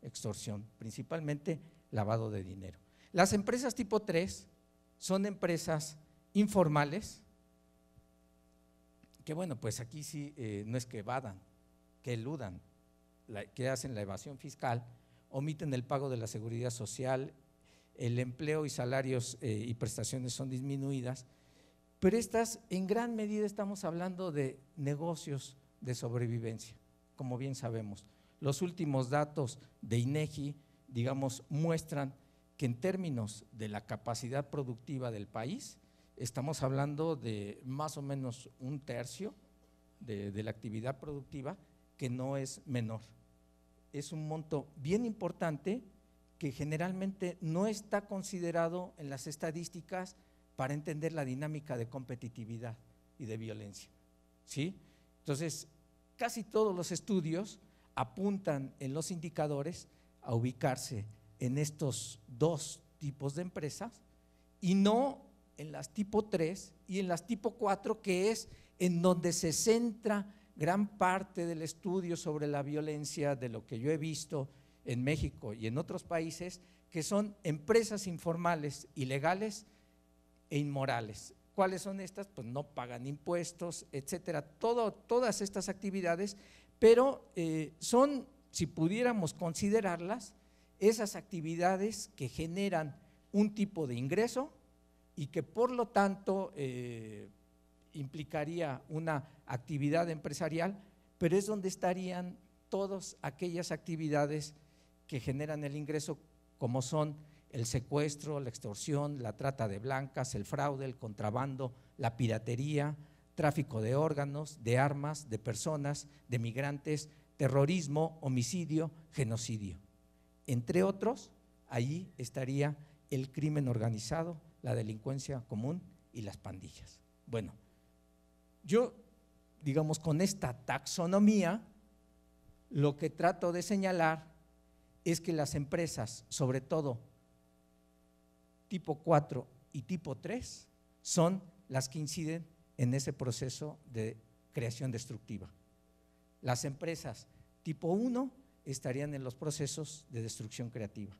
extorsión, principalmente lavado de dinero. Las empresas tipo 3 son empresas informales, que bueno, pues aquí sí eh, no es que evadan, que eludan, que hacen la evasión fiscal, omiten el pago de la seguridad social, el empleo y salarios eh, y prestaciones son disminuidas, pero estas en gran medida estamos hablando de negocios de sobrevivencia, como bien sabemos. Los últimos datos de INEGI, digamos, muestran que en términos de la capacidad productiva del país, estamos hablando de más o menos un tercio de, la actividad productiva, que no es menor. Es un monto bien importante que generalmente no está considerado en las estadísticas para entender la dinámica de competitividad y de violencia. ¿sí? Entonces, casi todos los estudios apuntan en los indicadores a ubicarse en estos dos tipos de empresas y no en las tipo 3 y en las tipo 4, que es en donde se centra gran parte del estudio sobre la violencia de lo que yo he visto en México y en otros países, que son empresas informales, ilegales e inmorales. ¿Cuáles son estas? Pues no pagan impuestos, etcétera. Todo, todas estas actividades pero eh, son, si pudiéramos considerarlas, esas actividades que generan un tipo de ingreso y que por lo tanto eh, implicaría una actividad empresarial, pero es donde estarían todas aquellas actividades que generan el ingreso, como son el secuestro, la extorsión, la trata de blancas, el fraude, el contrabando, la piratería, tráfico de órganos, de armas, de personas, de migrantes, terrorismo, homicidio, genocidio. Entre otros, allí estaría el crimen organizado, la delincuencia común y las pandillas. Bueno, yo, digamos, con esta taxonomía, lo que trato de señalar es que las empresas, sobre todo tipo 4 y tipo 3, son las que inciden en ese proceso de creación destructiva. Las empresas tipo 1 estarían en los procesos de destrucción creativa.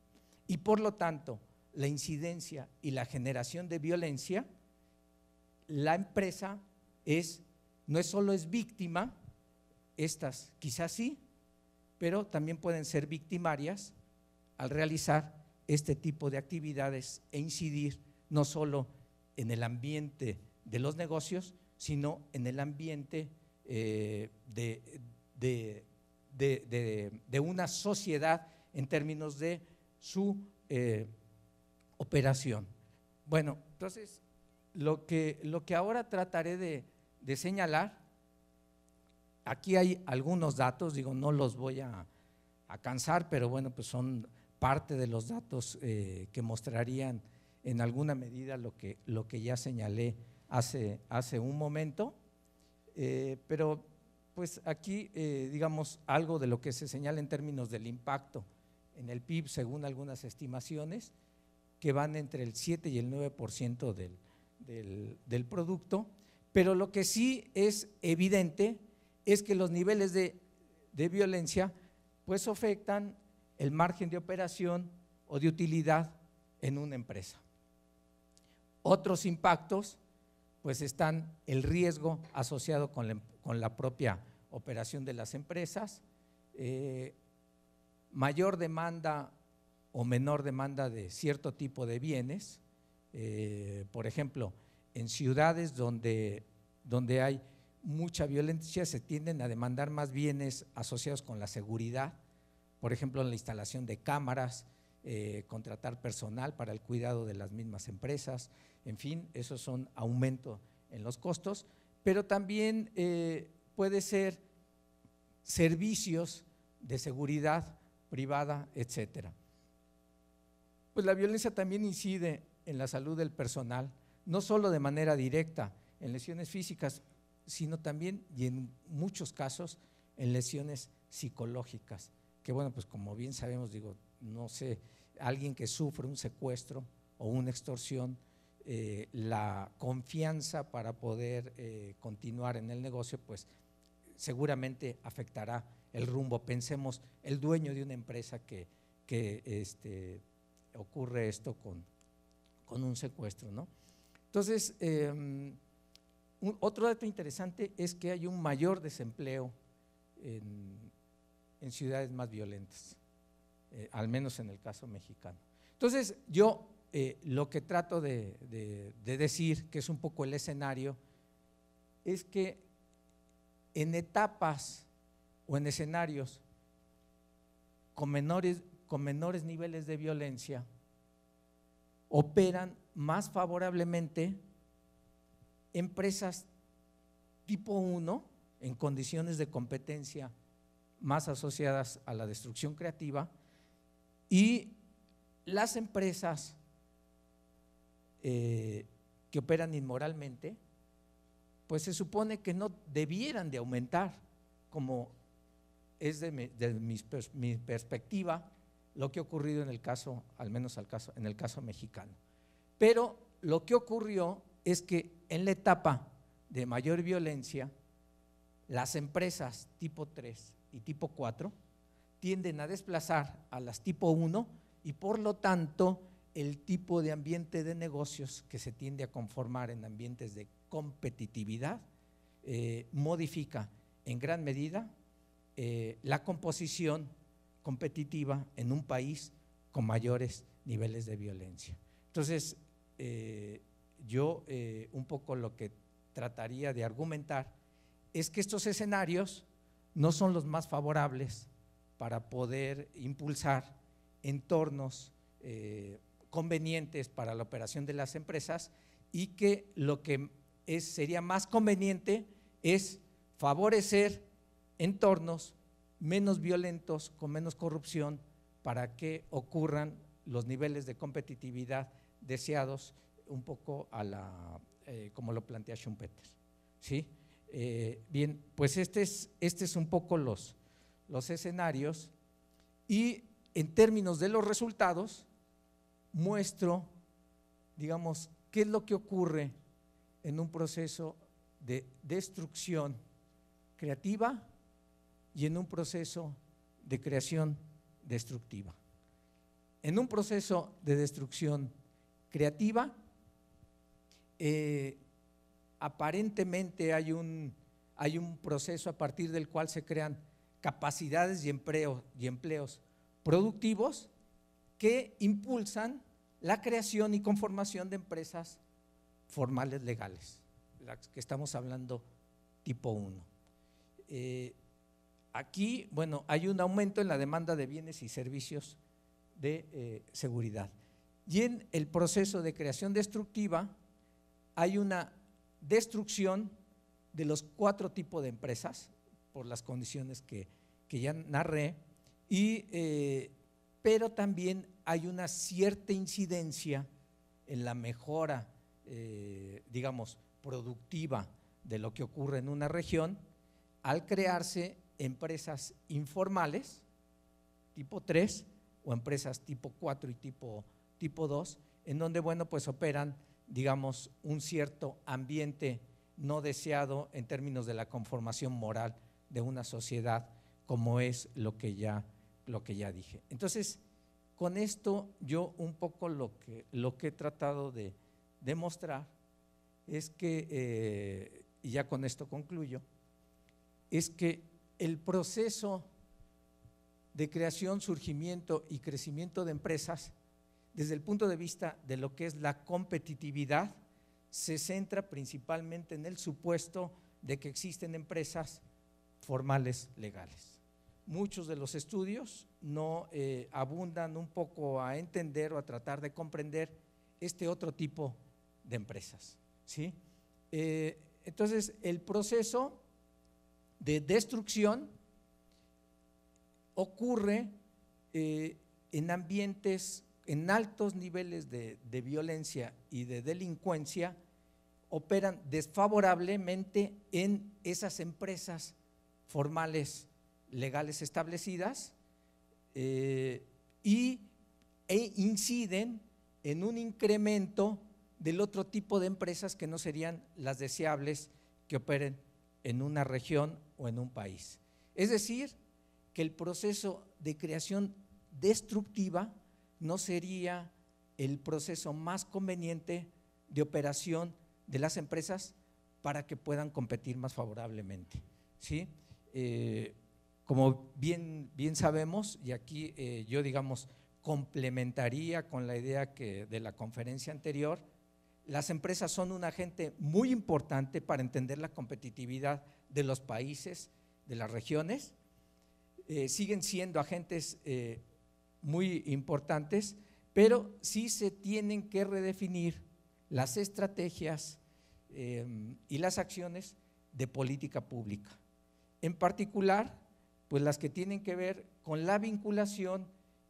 Y por lo tanto, la incidencia y la generación de violencia, la empresa es, no es solo es víctima, estas quizás sí, pero también pueden ser victimarias al realizar este tipo de actividades e incidir no solo en el ambiente de los negocios, sino en el ambiente eh, de, una sociedad en términos de su eh, operación. Bueno, entonces, lo que, lo que ahora trataré de, señalar, aquí hay algunos datos, digo, no los voy a, cansar, pero bueno, pues son parte de los datos eh, que mostrarían en alguna medida lo que, lo que ya señalé hace, un momento, eh, pero pues aquí eh, digamos algo de lo que se señala en términos del impacto en el PIB, según algunas estimaciones, que van entre el 7 y el 9% del, del, del producto, pero lo que sí es evidente es que los niveles de, de violencia pues afectan el margen de operación o de utilidad en una empresa. Otros impactos pues están el riesgo asociado con la, propia operación de las empresas, eh, mayor demanda o menor demanda de cierto tipo de bienes, eh, por ejemplo, en ciudades donde, donde hay mucha violencia se tienden a demandar más bienes asociados con la seguridad, por ejemplo, en la instalación de cámaras, eh, contratar personal para el cuidado de las mismas empresas, en fin, esos son aumento en los costos, pero también eh, puede ser servicios de seguridad privada, etcétera. Pues la violencia también incide en la salud del personal, no solo de manera directa en lesiones físicas, sino también y en muchos casos en lesiones psicológicas, que bueno, pues como bien sabemos, digo, no sé, alguien que sufre un secuestro o una extorsión, eh, la confianza para poder eh, continuar en el negocio, pues seguramente afectará el rumbo. Pensemos, el dueño de una empresa que, este, ocurre esto con, con un secuestro, ¿no? Entonces, em, otro dato interesante es que hay un mayor desempleo en ciudades más violentas. Eh, al menos en el caso mexicano. Entonces, yo eh, lo que trato de, decir, que es un poco el escenario, es que en etapas o en escenarios con menores, con menores niveles de violencia operan más favorablemente empresas tipo 1 en condiciones de competencia más asociadas a la destrucción creativa y las empresas eh, que operan inmoralmente, pues se supone que no debieran de aumentar, como es de mi, perspectiva lo que ha ocurrido en el caso, al menos en el caso mexicano. Pero lo que ocurrió es que en la etapa de mayor violencia, las empresas tipo 3 y tipo 4 tienden a desplazar a las tipo 1 y por lo tanto el tipo de ambiente de negocios que se tiende a conformar en ambientes de competitividad eh, modifica en gran medida eh, la composición competitiva en un país con mayores niveles de violencia. Entonces, eh, yo un poco lo que trataría de argumentar es que estos escenarios no son los más favorables para poder impulsar entornos eh, convenientes para la operación de las empresas y que lo que es, sería más conveniente es favorecer entornos menos violentos, con menos corrupción, para que ocurran los niveles de competitividad deseados un poco a la, eh, como lo plantea Schumpeter. ¿sí? Eh, bien, pues este es, este es un poco los, los escenarios y en términos de los resultados muestro, digamos, qué es lo que ocurre en un proceso de destrucción creativa y en un proceso de creación destructiva. En un proceso de destrucción creativa, eh, aparentemente hay un, hay un proceso a partir del cual se crean capacidades y, empleos productivos que impulsan la creación y conformación de empresas formales legales, las que estamos hablando tipo 1. Eh, aquí, bueno, hay un aumento en la demanda de bienes y servicios de eh, seguridad. Y en el proceso de creación destructiva hay una destrucción de los cuatro tipos de empresas, por las condiciones que, ya narré, y, eh, pero también hay una cierta incidencia en la mejora, eh, digamos, productiva de lo que ocurre en una región al crearse empresas informales, tipo 3, o empresas tipo 4 y tipo, tipo 2, en donde, bueno, pues operan, digamos, un cierto ambiente no deseado en términos de la conformación moral de una sociedad como es lo que ya, lo que ya dije. Entonces, con esto yo un poco lo que, lo que he tratado de demostrar es que, eh, y ya con esto concluyo, es que el proceso de creación, surgimiento y crecimiento de empresas, desde el punto de vista de lo que es la competitividad, se centra principalmente en el supuesto de que existen empresas formales legales. Muchos de los estudios no eh, abundan un poco a entender o a tratar de comprender este otro tipo de empresas. ¿sí? Eh, entonces, el proceso de destrucción ocurre eh, en ambientes, en altos niveles de violencia y de delincuencia, operan desfavorablemente en esas empresas formales legales establecidas eh, y, e inciden en un incremento del otro tipo de empresas que no serían las deseables que operen en una región o en un país. Es decir, que el proceso de creación destructiva no sería el proceso más conveniente de operación de las empresas para que puedan competir más favorablemente. ¿sí? Eh, como bien, bien sabemos, y aquí eh, yo digamos complementaría con la idea que de la conferencia anterior, las empresas son un agente muy importante para entender la competitividad de los países, de las regiones. Eh, siguen siendo agentes muy importantes, pero sí se tienen que redefinir las estrategias y las acciones de política pública en particular, pues las que tienen que ver con la vinculación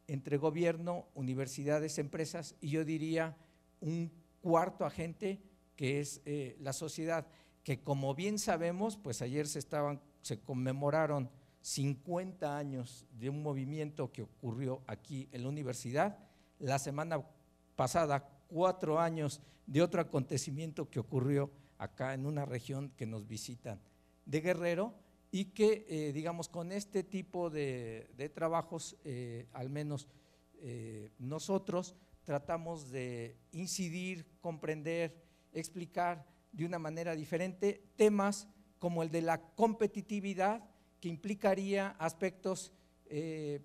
entre gobierno, universidades, empresas y yo diría un cuarto agente que es eh, la sociedad, que como bien sabemos, pues ayer se, estaban, se conmemoraron 50 años de un movimiento que ocurrió aquí en la universidad, la semana pasada cuatro años de otro acontecimiento que ocurrió acá en una región que nos visitan de Guerrero, y que, eh, digamos, con este tipo de, trabajos, eh, al menos eh, nosotros tratamos de incidir, comprender, explicar de una manera diferente temas como el de la competitividad, que implicaría aspectos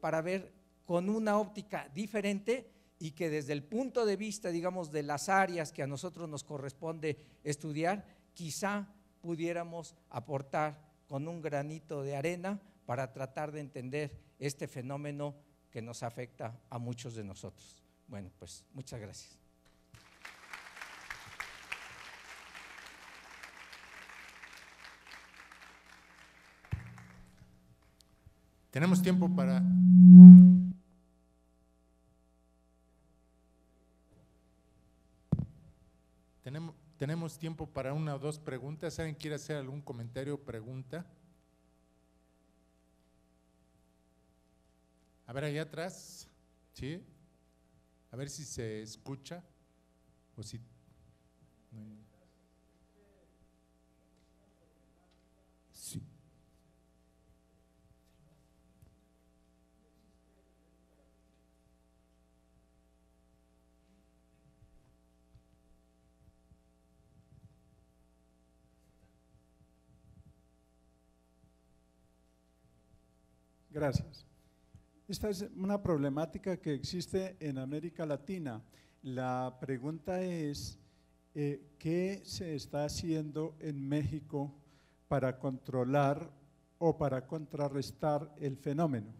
para ver con una óptica diferente y que desde el punto de vista, digamos, de las áreas que a nosotros nos corresponde estudiar, quizá pudiéramos aportar con un granito de arena para tratar de entender este fenómeno que nos afecta a muchos de nosotros. Bueno, pues muchas gracias. Tenemos tiempo para... Tenemos tiempo para una o dos preguntas. ¿Alguien quiere hacer algún comentario o pregunta? A ver, allá atrás. ¿Sí? A ver si se escucha o si... Gracias. Esta es una problemática que existe en América Latina. La pregunta es, eh, ¿qué se está haciendo en México para controlar o para contrarrestar el fenómeno?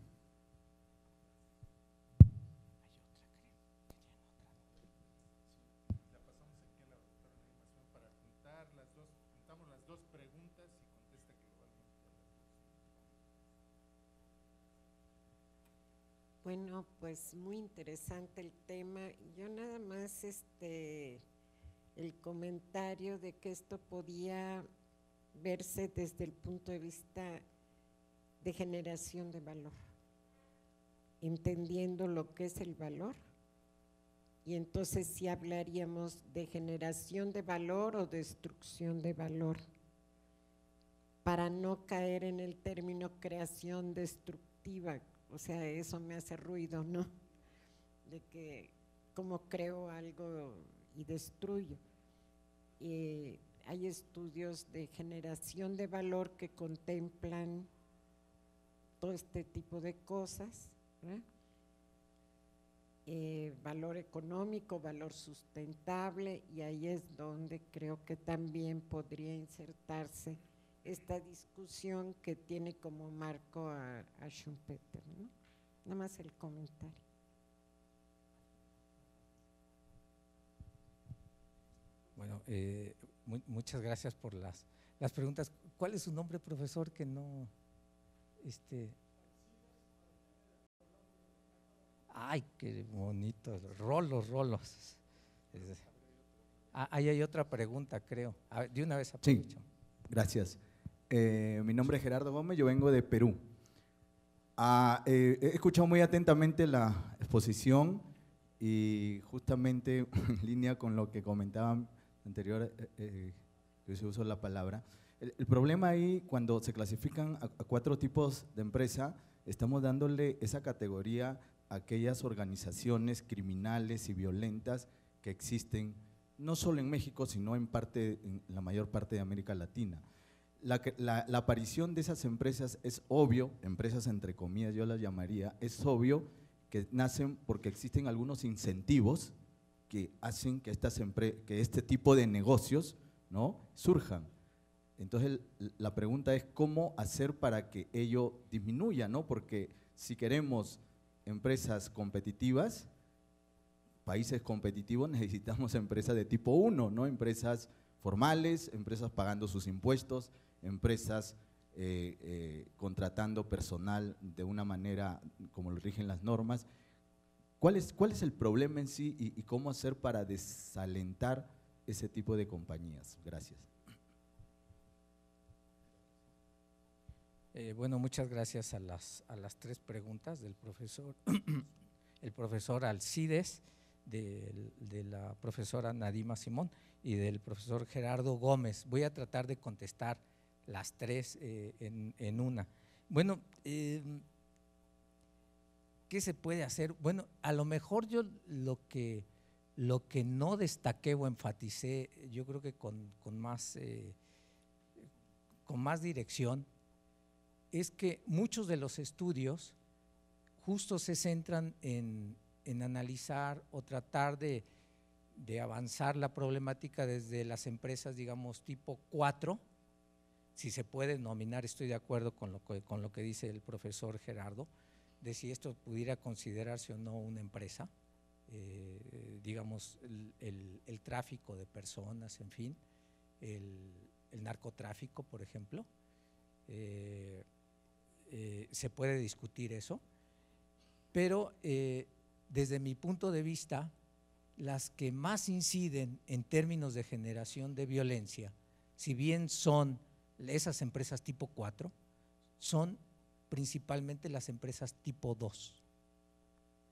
pues muy interesante el tema. Yo nada más este el comentario de que esto podía verse desde el punto de vista de generación de valor, entendiendo lo que es el valor. Y entonces si hablaríamos de generación de valor o destrucción de valor, para no caer en el término creación destructiva, o sea, eso me hace ruido, ¿no? De que como creo algo y destruyo. hay estudios de generación de valor que contemplan todo este tipo de cosas, eh, valor económico, valor sustentable, y ahí es donde creo que también podría insertarse esta discusión que tiene como marco a, Schumpeter. ¿no? Nada más el comentario. Bueno, eh, muchas gracias por las, las preguntas. ¿Cuál es su nombre, profesor, que no… Este, ay, qué bonito, rolos, rolos. Ah, ahí hay otra pregunta, creo. de una vez aprovecho. Sí, gracias. Eh, mi nombre es Gerardo Gómez, yo vengo de Perú. Ah, eh, he escuchado muy atentamente la exposición y justamente en línea con lo que comentaban anterior, eh, yo se uso la palabra. El, problema ahí, cuando se clasifican a, a cuatro tipos de empresa, estamos dándole esa categoría a aquellas organizaciones criminales y violentas que existen no solo en México, sino en, parte, en la mayor parte de América Latina la, aparición de esas empresas es obvio, empresas entre comillas yo las llamaría, es obvio que nacen porque existen algunos incentivos que hacen que, estas que este tipo de negocios ¿no? surjan. Entonces la pregunta es cómo hacer para que ello disminuya, ¿no? Porque si queremos empresas competitivas, países competitivos necesitamos empresas de tipo 1, no empresas formales, empresas pagando sus impuestos, empresas eh, eh, contratando personal de una manera como lo rigen las normas. ¿Cuál es, cuál es el problema en sí y, cómo hacer para desalentar ese tipo de compañías? Gracias. Eh, bueno, muchas gracias a las, a las tres preguntas del profesor, el profesor Alcides, de la profesora Nadima Simón y del profesor Gerardo Gómez. Voy a tratar de contestar las tres eh, en, una. Bueno, em, ¿qué se puede hacer? Bueno, a lo mejor yo lo que, lo que no destaqué o enfaticé, yo creo que con, más, eh, con más dirección, es que muchos de los estudios justo se centran en analizar o tratar de de avanzar la problemática desde las empresas, digamos, tipo 4, si se puede nominar, estoy de acuerdo con lo, que, con lo que dice el profesor Gerardo, de si esto pudiera considerarse o no una empresa, eh, digamos, el, tráfico de personas, en fin, el, narcotráfico, por ejemplo, eh, eh, se puede discutir eso, pero desde mi punto de vista, las que más inciden en términos de generación de violencia, si bien son esas empresas tipo 4, son principalmente las empresas tipo 2.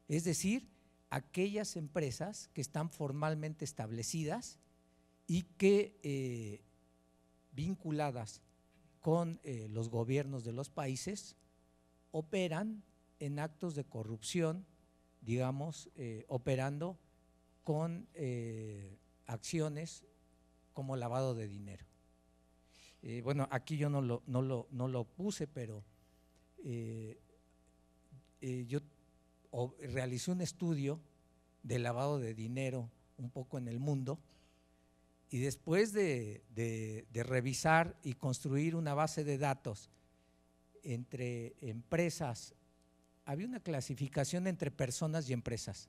Es decir, aquellas empresas que están formalmente establecidas y que eh, vinculadas con eh, los gobiernos de los países operan en actos de corrupción, digamos, eh, operando con eh, acciones como lavado de dinero. Eh, bueno, aquí yo no lo, no lo, puse, pero eh, yo realicé un estudio de lavado de dinero un poco en el mundo y después de revisar y construir una base de datos entre empresas, había una clasificación entre personas y empresas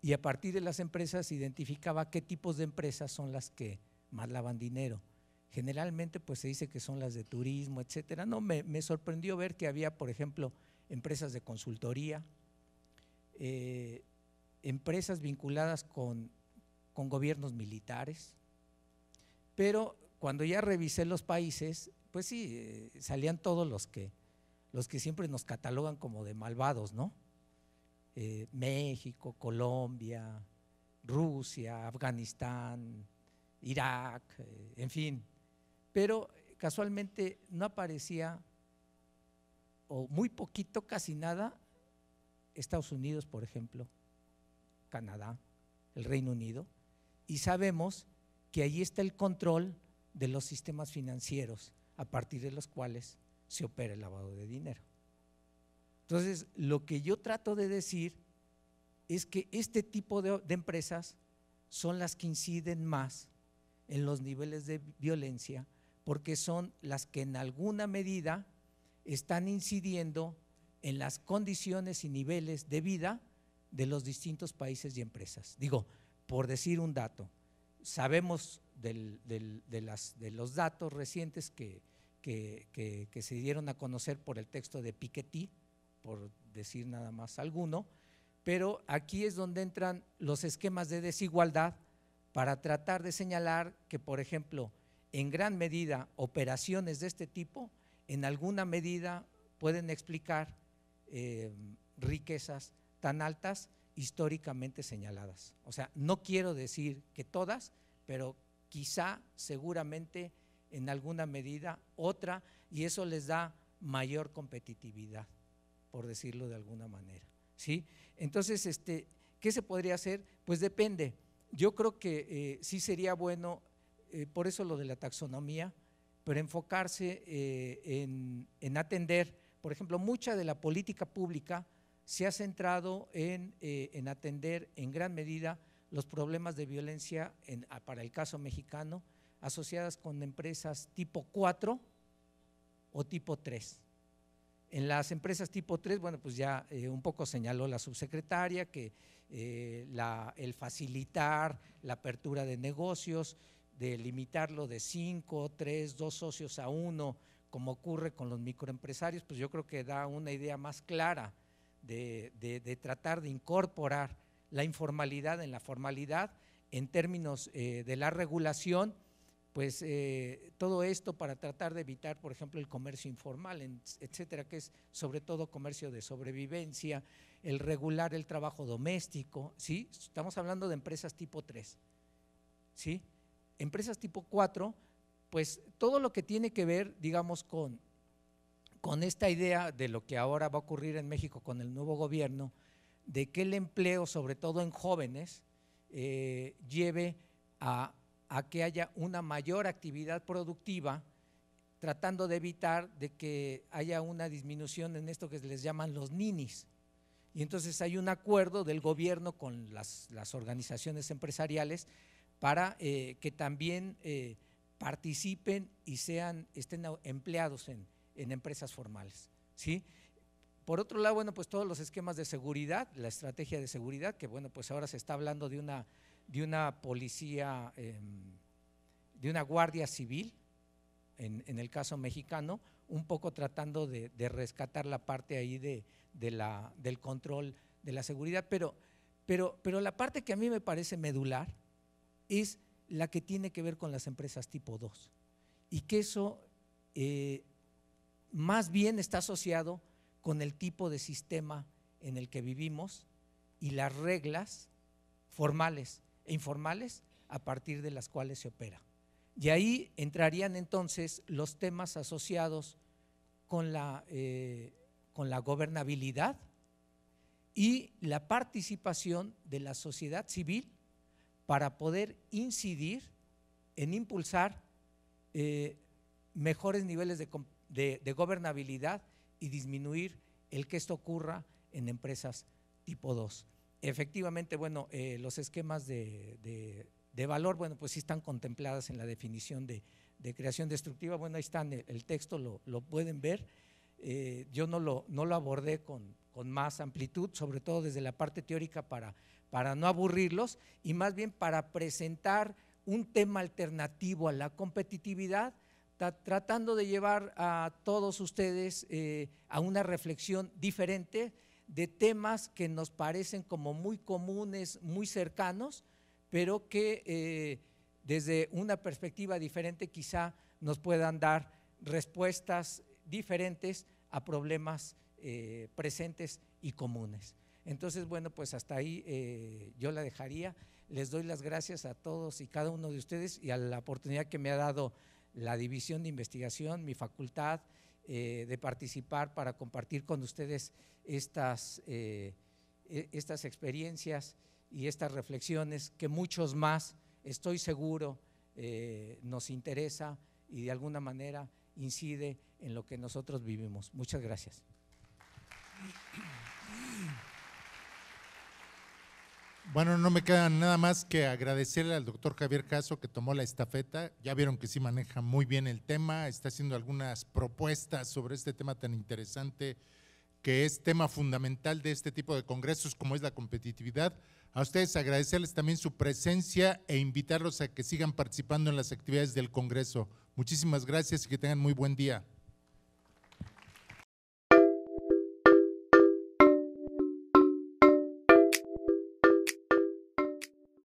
y a partir de las empresas identificaba qué tipos de empresas son las que más lavan dinero. Generalmente pues se dice que son las de turismo, etcétera. No, me, sorprendió ver que había, por ejemplo, empresas de consultoría, eh, empresas vinculadas con, gobiernos militares, pero cuando ya revisé los países, pues sí, eh, salían todos los que, los que siempre nos catalogan como de malvados, ¿no? Eh, México, Colombia, Rusia, Afganistán, Irak, eh, en fin. Pero eh, casualmente no aparecía, o muy poquito, casi nada, Estados Unidos, por ejemplo, Canadá, el Reino Unido, y sabemos que ahí está el control de los sistemas financieros a partir de los cuales se opera el lavado de dinero. Entonces, lo que yo trato de decir es que este tipo de, empresas son las que inciden más en los niveles de violencia porque son las que en alguna medida están incidiendo en las condiciones y niveles de vida de los distintos países y empresas. Digo, por decir un dato, sabemos de, las, de, los datos recientes que, que, se dieron a conocer por el texto de Piketty, por decir nada más alguno, pero aquí es donde entran los esquemas de desigualdad para tratar de señalar que, por ejemplo, en gran medida operaciones de este tipo, en alguna medida pueden explicar eh, riquezas tan altas históricamente señaladas. O sea, no quiero decir que todas, pero quizá, seguramente, en alguna medida, otra, y eso les da mayor competitividad por decirlo de alguna manera. ¿sí? Entonces, este, ¿qué se podría hacer? Pues depende. Yo creo que eh, sí sería bueno, eh, por eso lo de la taxonomía, pero enfocarse eh, en, atender, por ejemplo, mucha de la política pública se ha centrado en, atender en gran medida los problemas de violencia para el caso mexicano asociadas con empresas tipo 4 o tipo 3. En las empresas tipo 3, bueno, pues ya eh, un poco señaló la subsecretaria que eh, el facilitar la apertura de negocios, de limitarlo de 5, tres, dos socios a uno, como ocurre con los microempresarios, pues yo creo que da una idea más clara de, tratar de incorporar la informalidad en la formalidad en términos eh, de la regulación pues eh, todo esto para tratar de evitar, por ejemplo, el comercio informal, etcétera, que es sobre todo comercio de sobrevivencia, el regular el trabajo doméstico, ¿sí? Estamos hablando de empresas tipo 3, ¿sí? Empresas tipo 4, pues todo lo que tiene que ver, digamos, con, con esta idea de lo que ahora va a ocurrir en México con el nuevo gobierno, de que el empleo, sobre todo en jóvenes, eh, lleve a a que haya una mayor actividad productiva, tratando de evitar de que haya una disminución en esto que les llaman los ninis. Y entonces hay un acuerdo del gobierno con las, organizaciones empresariales para eh, que también eh, participen y sean, estén empleados en, en empresas formales. ¿sí? Por otro lado, bueno, pues todos los esquemas de seguridad, la estrategia de seguridad, que bueno, pues ahora se está hablando de una de una policía, em, de una guardia civil, en, el caso mexicano, un poco tratando de, rescatar la parte ahí de, del control de la seguridad, pero, pero, pero la parte que a mí me parece medular es la que tiene que ver con las empresas tipo 2 y que eso eh, más bien está asociado con el tipo de sistema en el que vivimos y las reglas formales informales a partir de las cuales se opera. Y ahí entrarían entonces los temas asociados con la, eh, gobernabilidad y la participación de la sociedad civil para poder incidir en impulsar eh, mejores niveles de, de gobernabilidad y disminuir el que esto ocurra en empresas tipo 2. Efectivamente, bueno, eh, los esquemas de, de, valor, bueno, pues sí están contempladas en la definición de, de creación destructiva. Bueno, ahí están, eh, el, texto lo, lo, pueden ver. Eh, yo no lo, no lo abordé con, con, más amplitud, sobre todo desde la parte teórica para, para no aburrirlos y más bien para presentar un tema alternativo a la competitividad, tratando de llevar a todos ustedes a una reflexión diferente de temas que nos parecen como muy comunes, muy cercanos, pero que eh, desde una perspectiva diferente quizá nos puedan dar respuestas diferentes a problemas eh, presentes y comunes. Entonces, bueno, pues hasta ahí eh, yo la dejaría. Les doy las gracias a todos y cada uno de ustedes y a la oportunidad que me ha dado la División de Investigación, mi facultad, eh, de participar para compartir con ustedes estas, eh, e, estas experiencias y estas reflexiones que muchos más, estoy seguro, eh, nos interesa y de alguna manera incide en lo que nosotros vivimos. Muchas gracias. Bueno, no me queda nada más que agradecerle al doctor Javier Caso que tomó la estafeta. Ya vieron que sí maneja muy bien el tema, está haciendo algunas propuestas sobre este tema tan interesante que es tema fundamental de este tipo de congresos como es la competitividad. A ustedes agradecerles también su presencia e invitarlos a que sigan participando en las actividades del Congreso. Muchísimas gracias y que tengan muy buen día.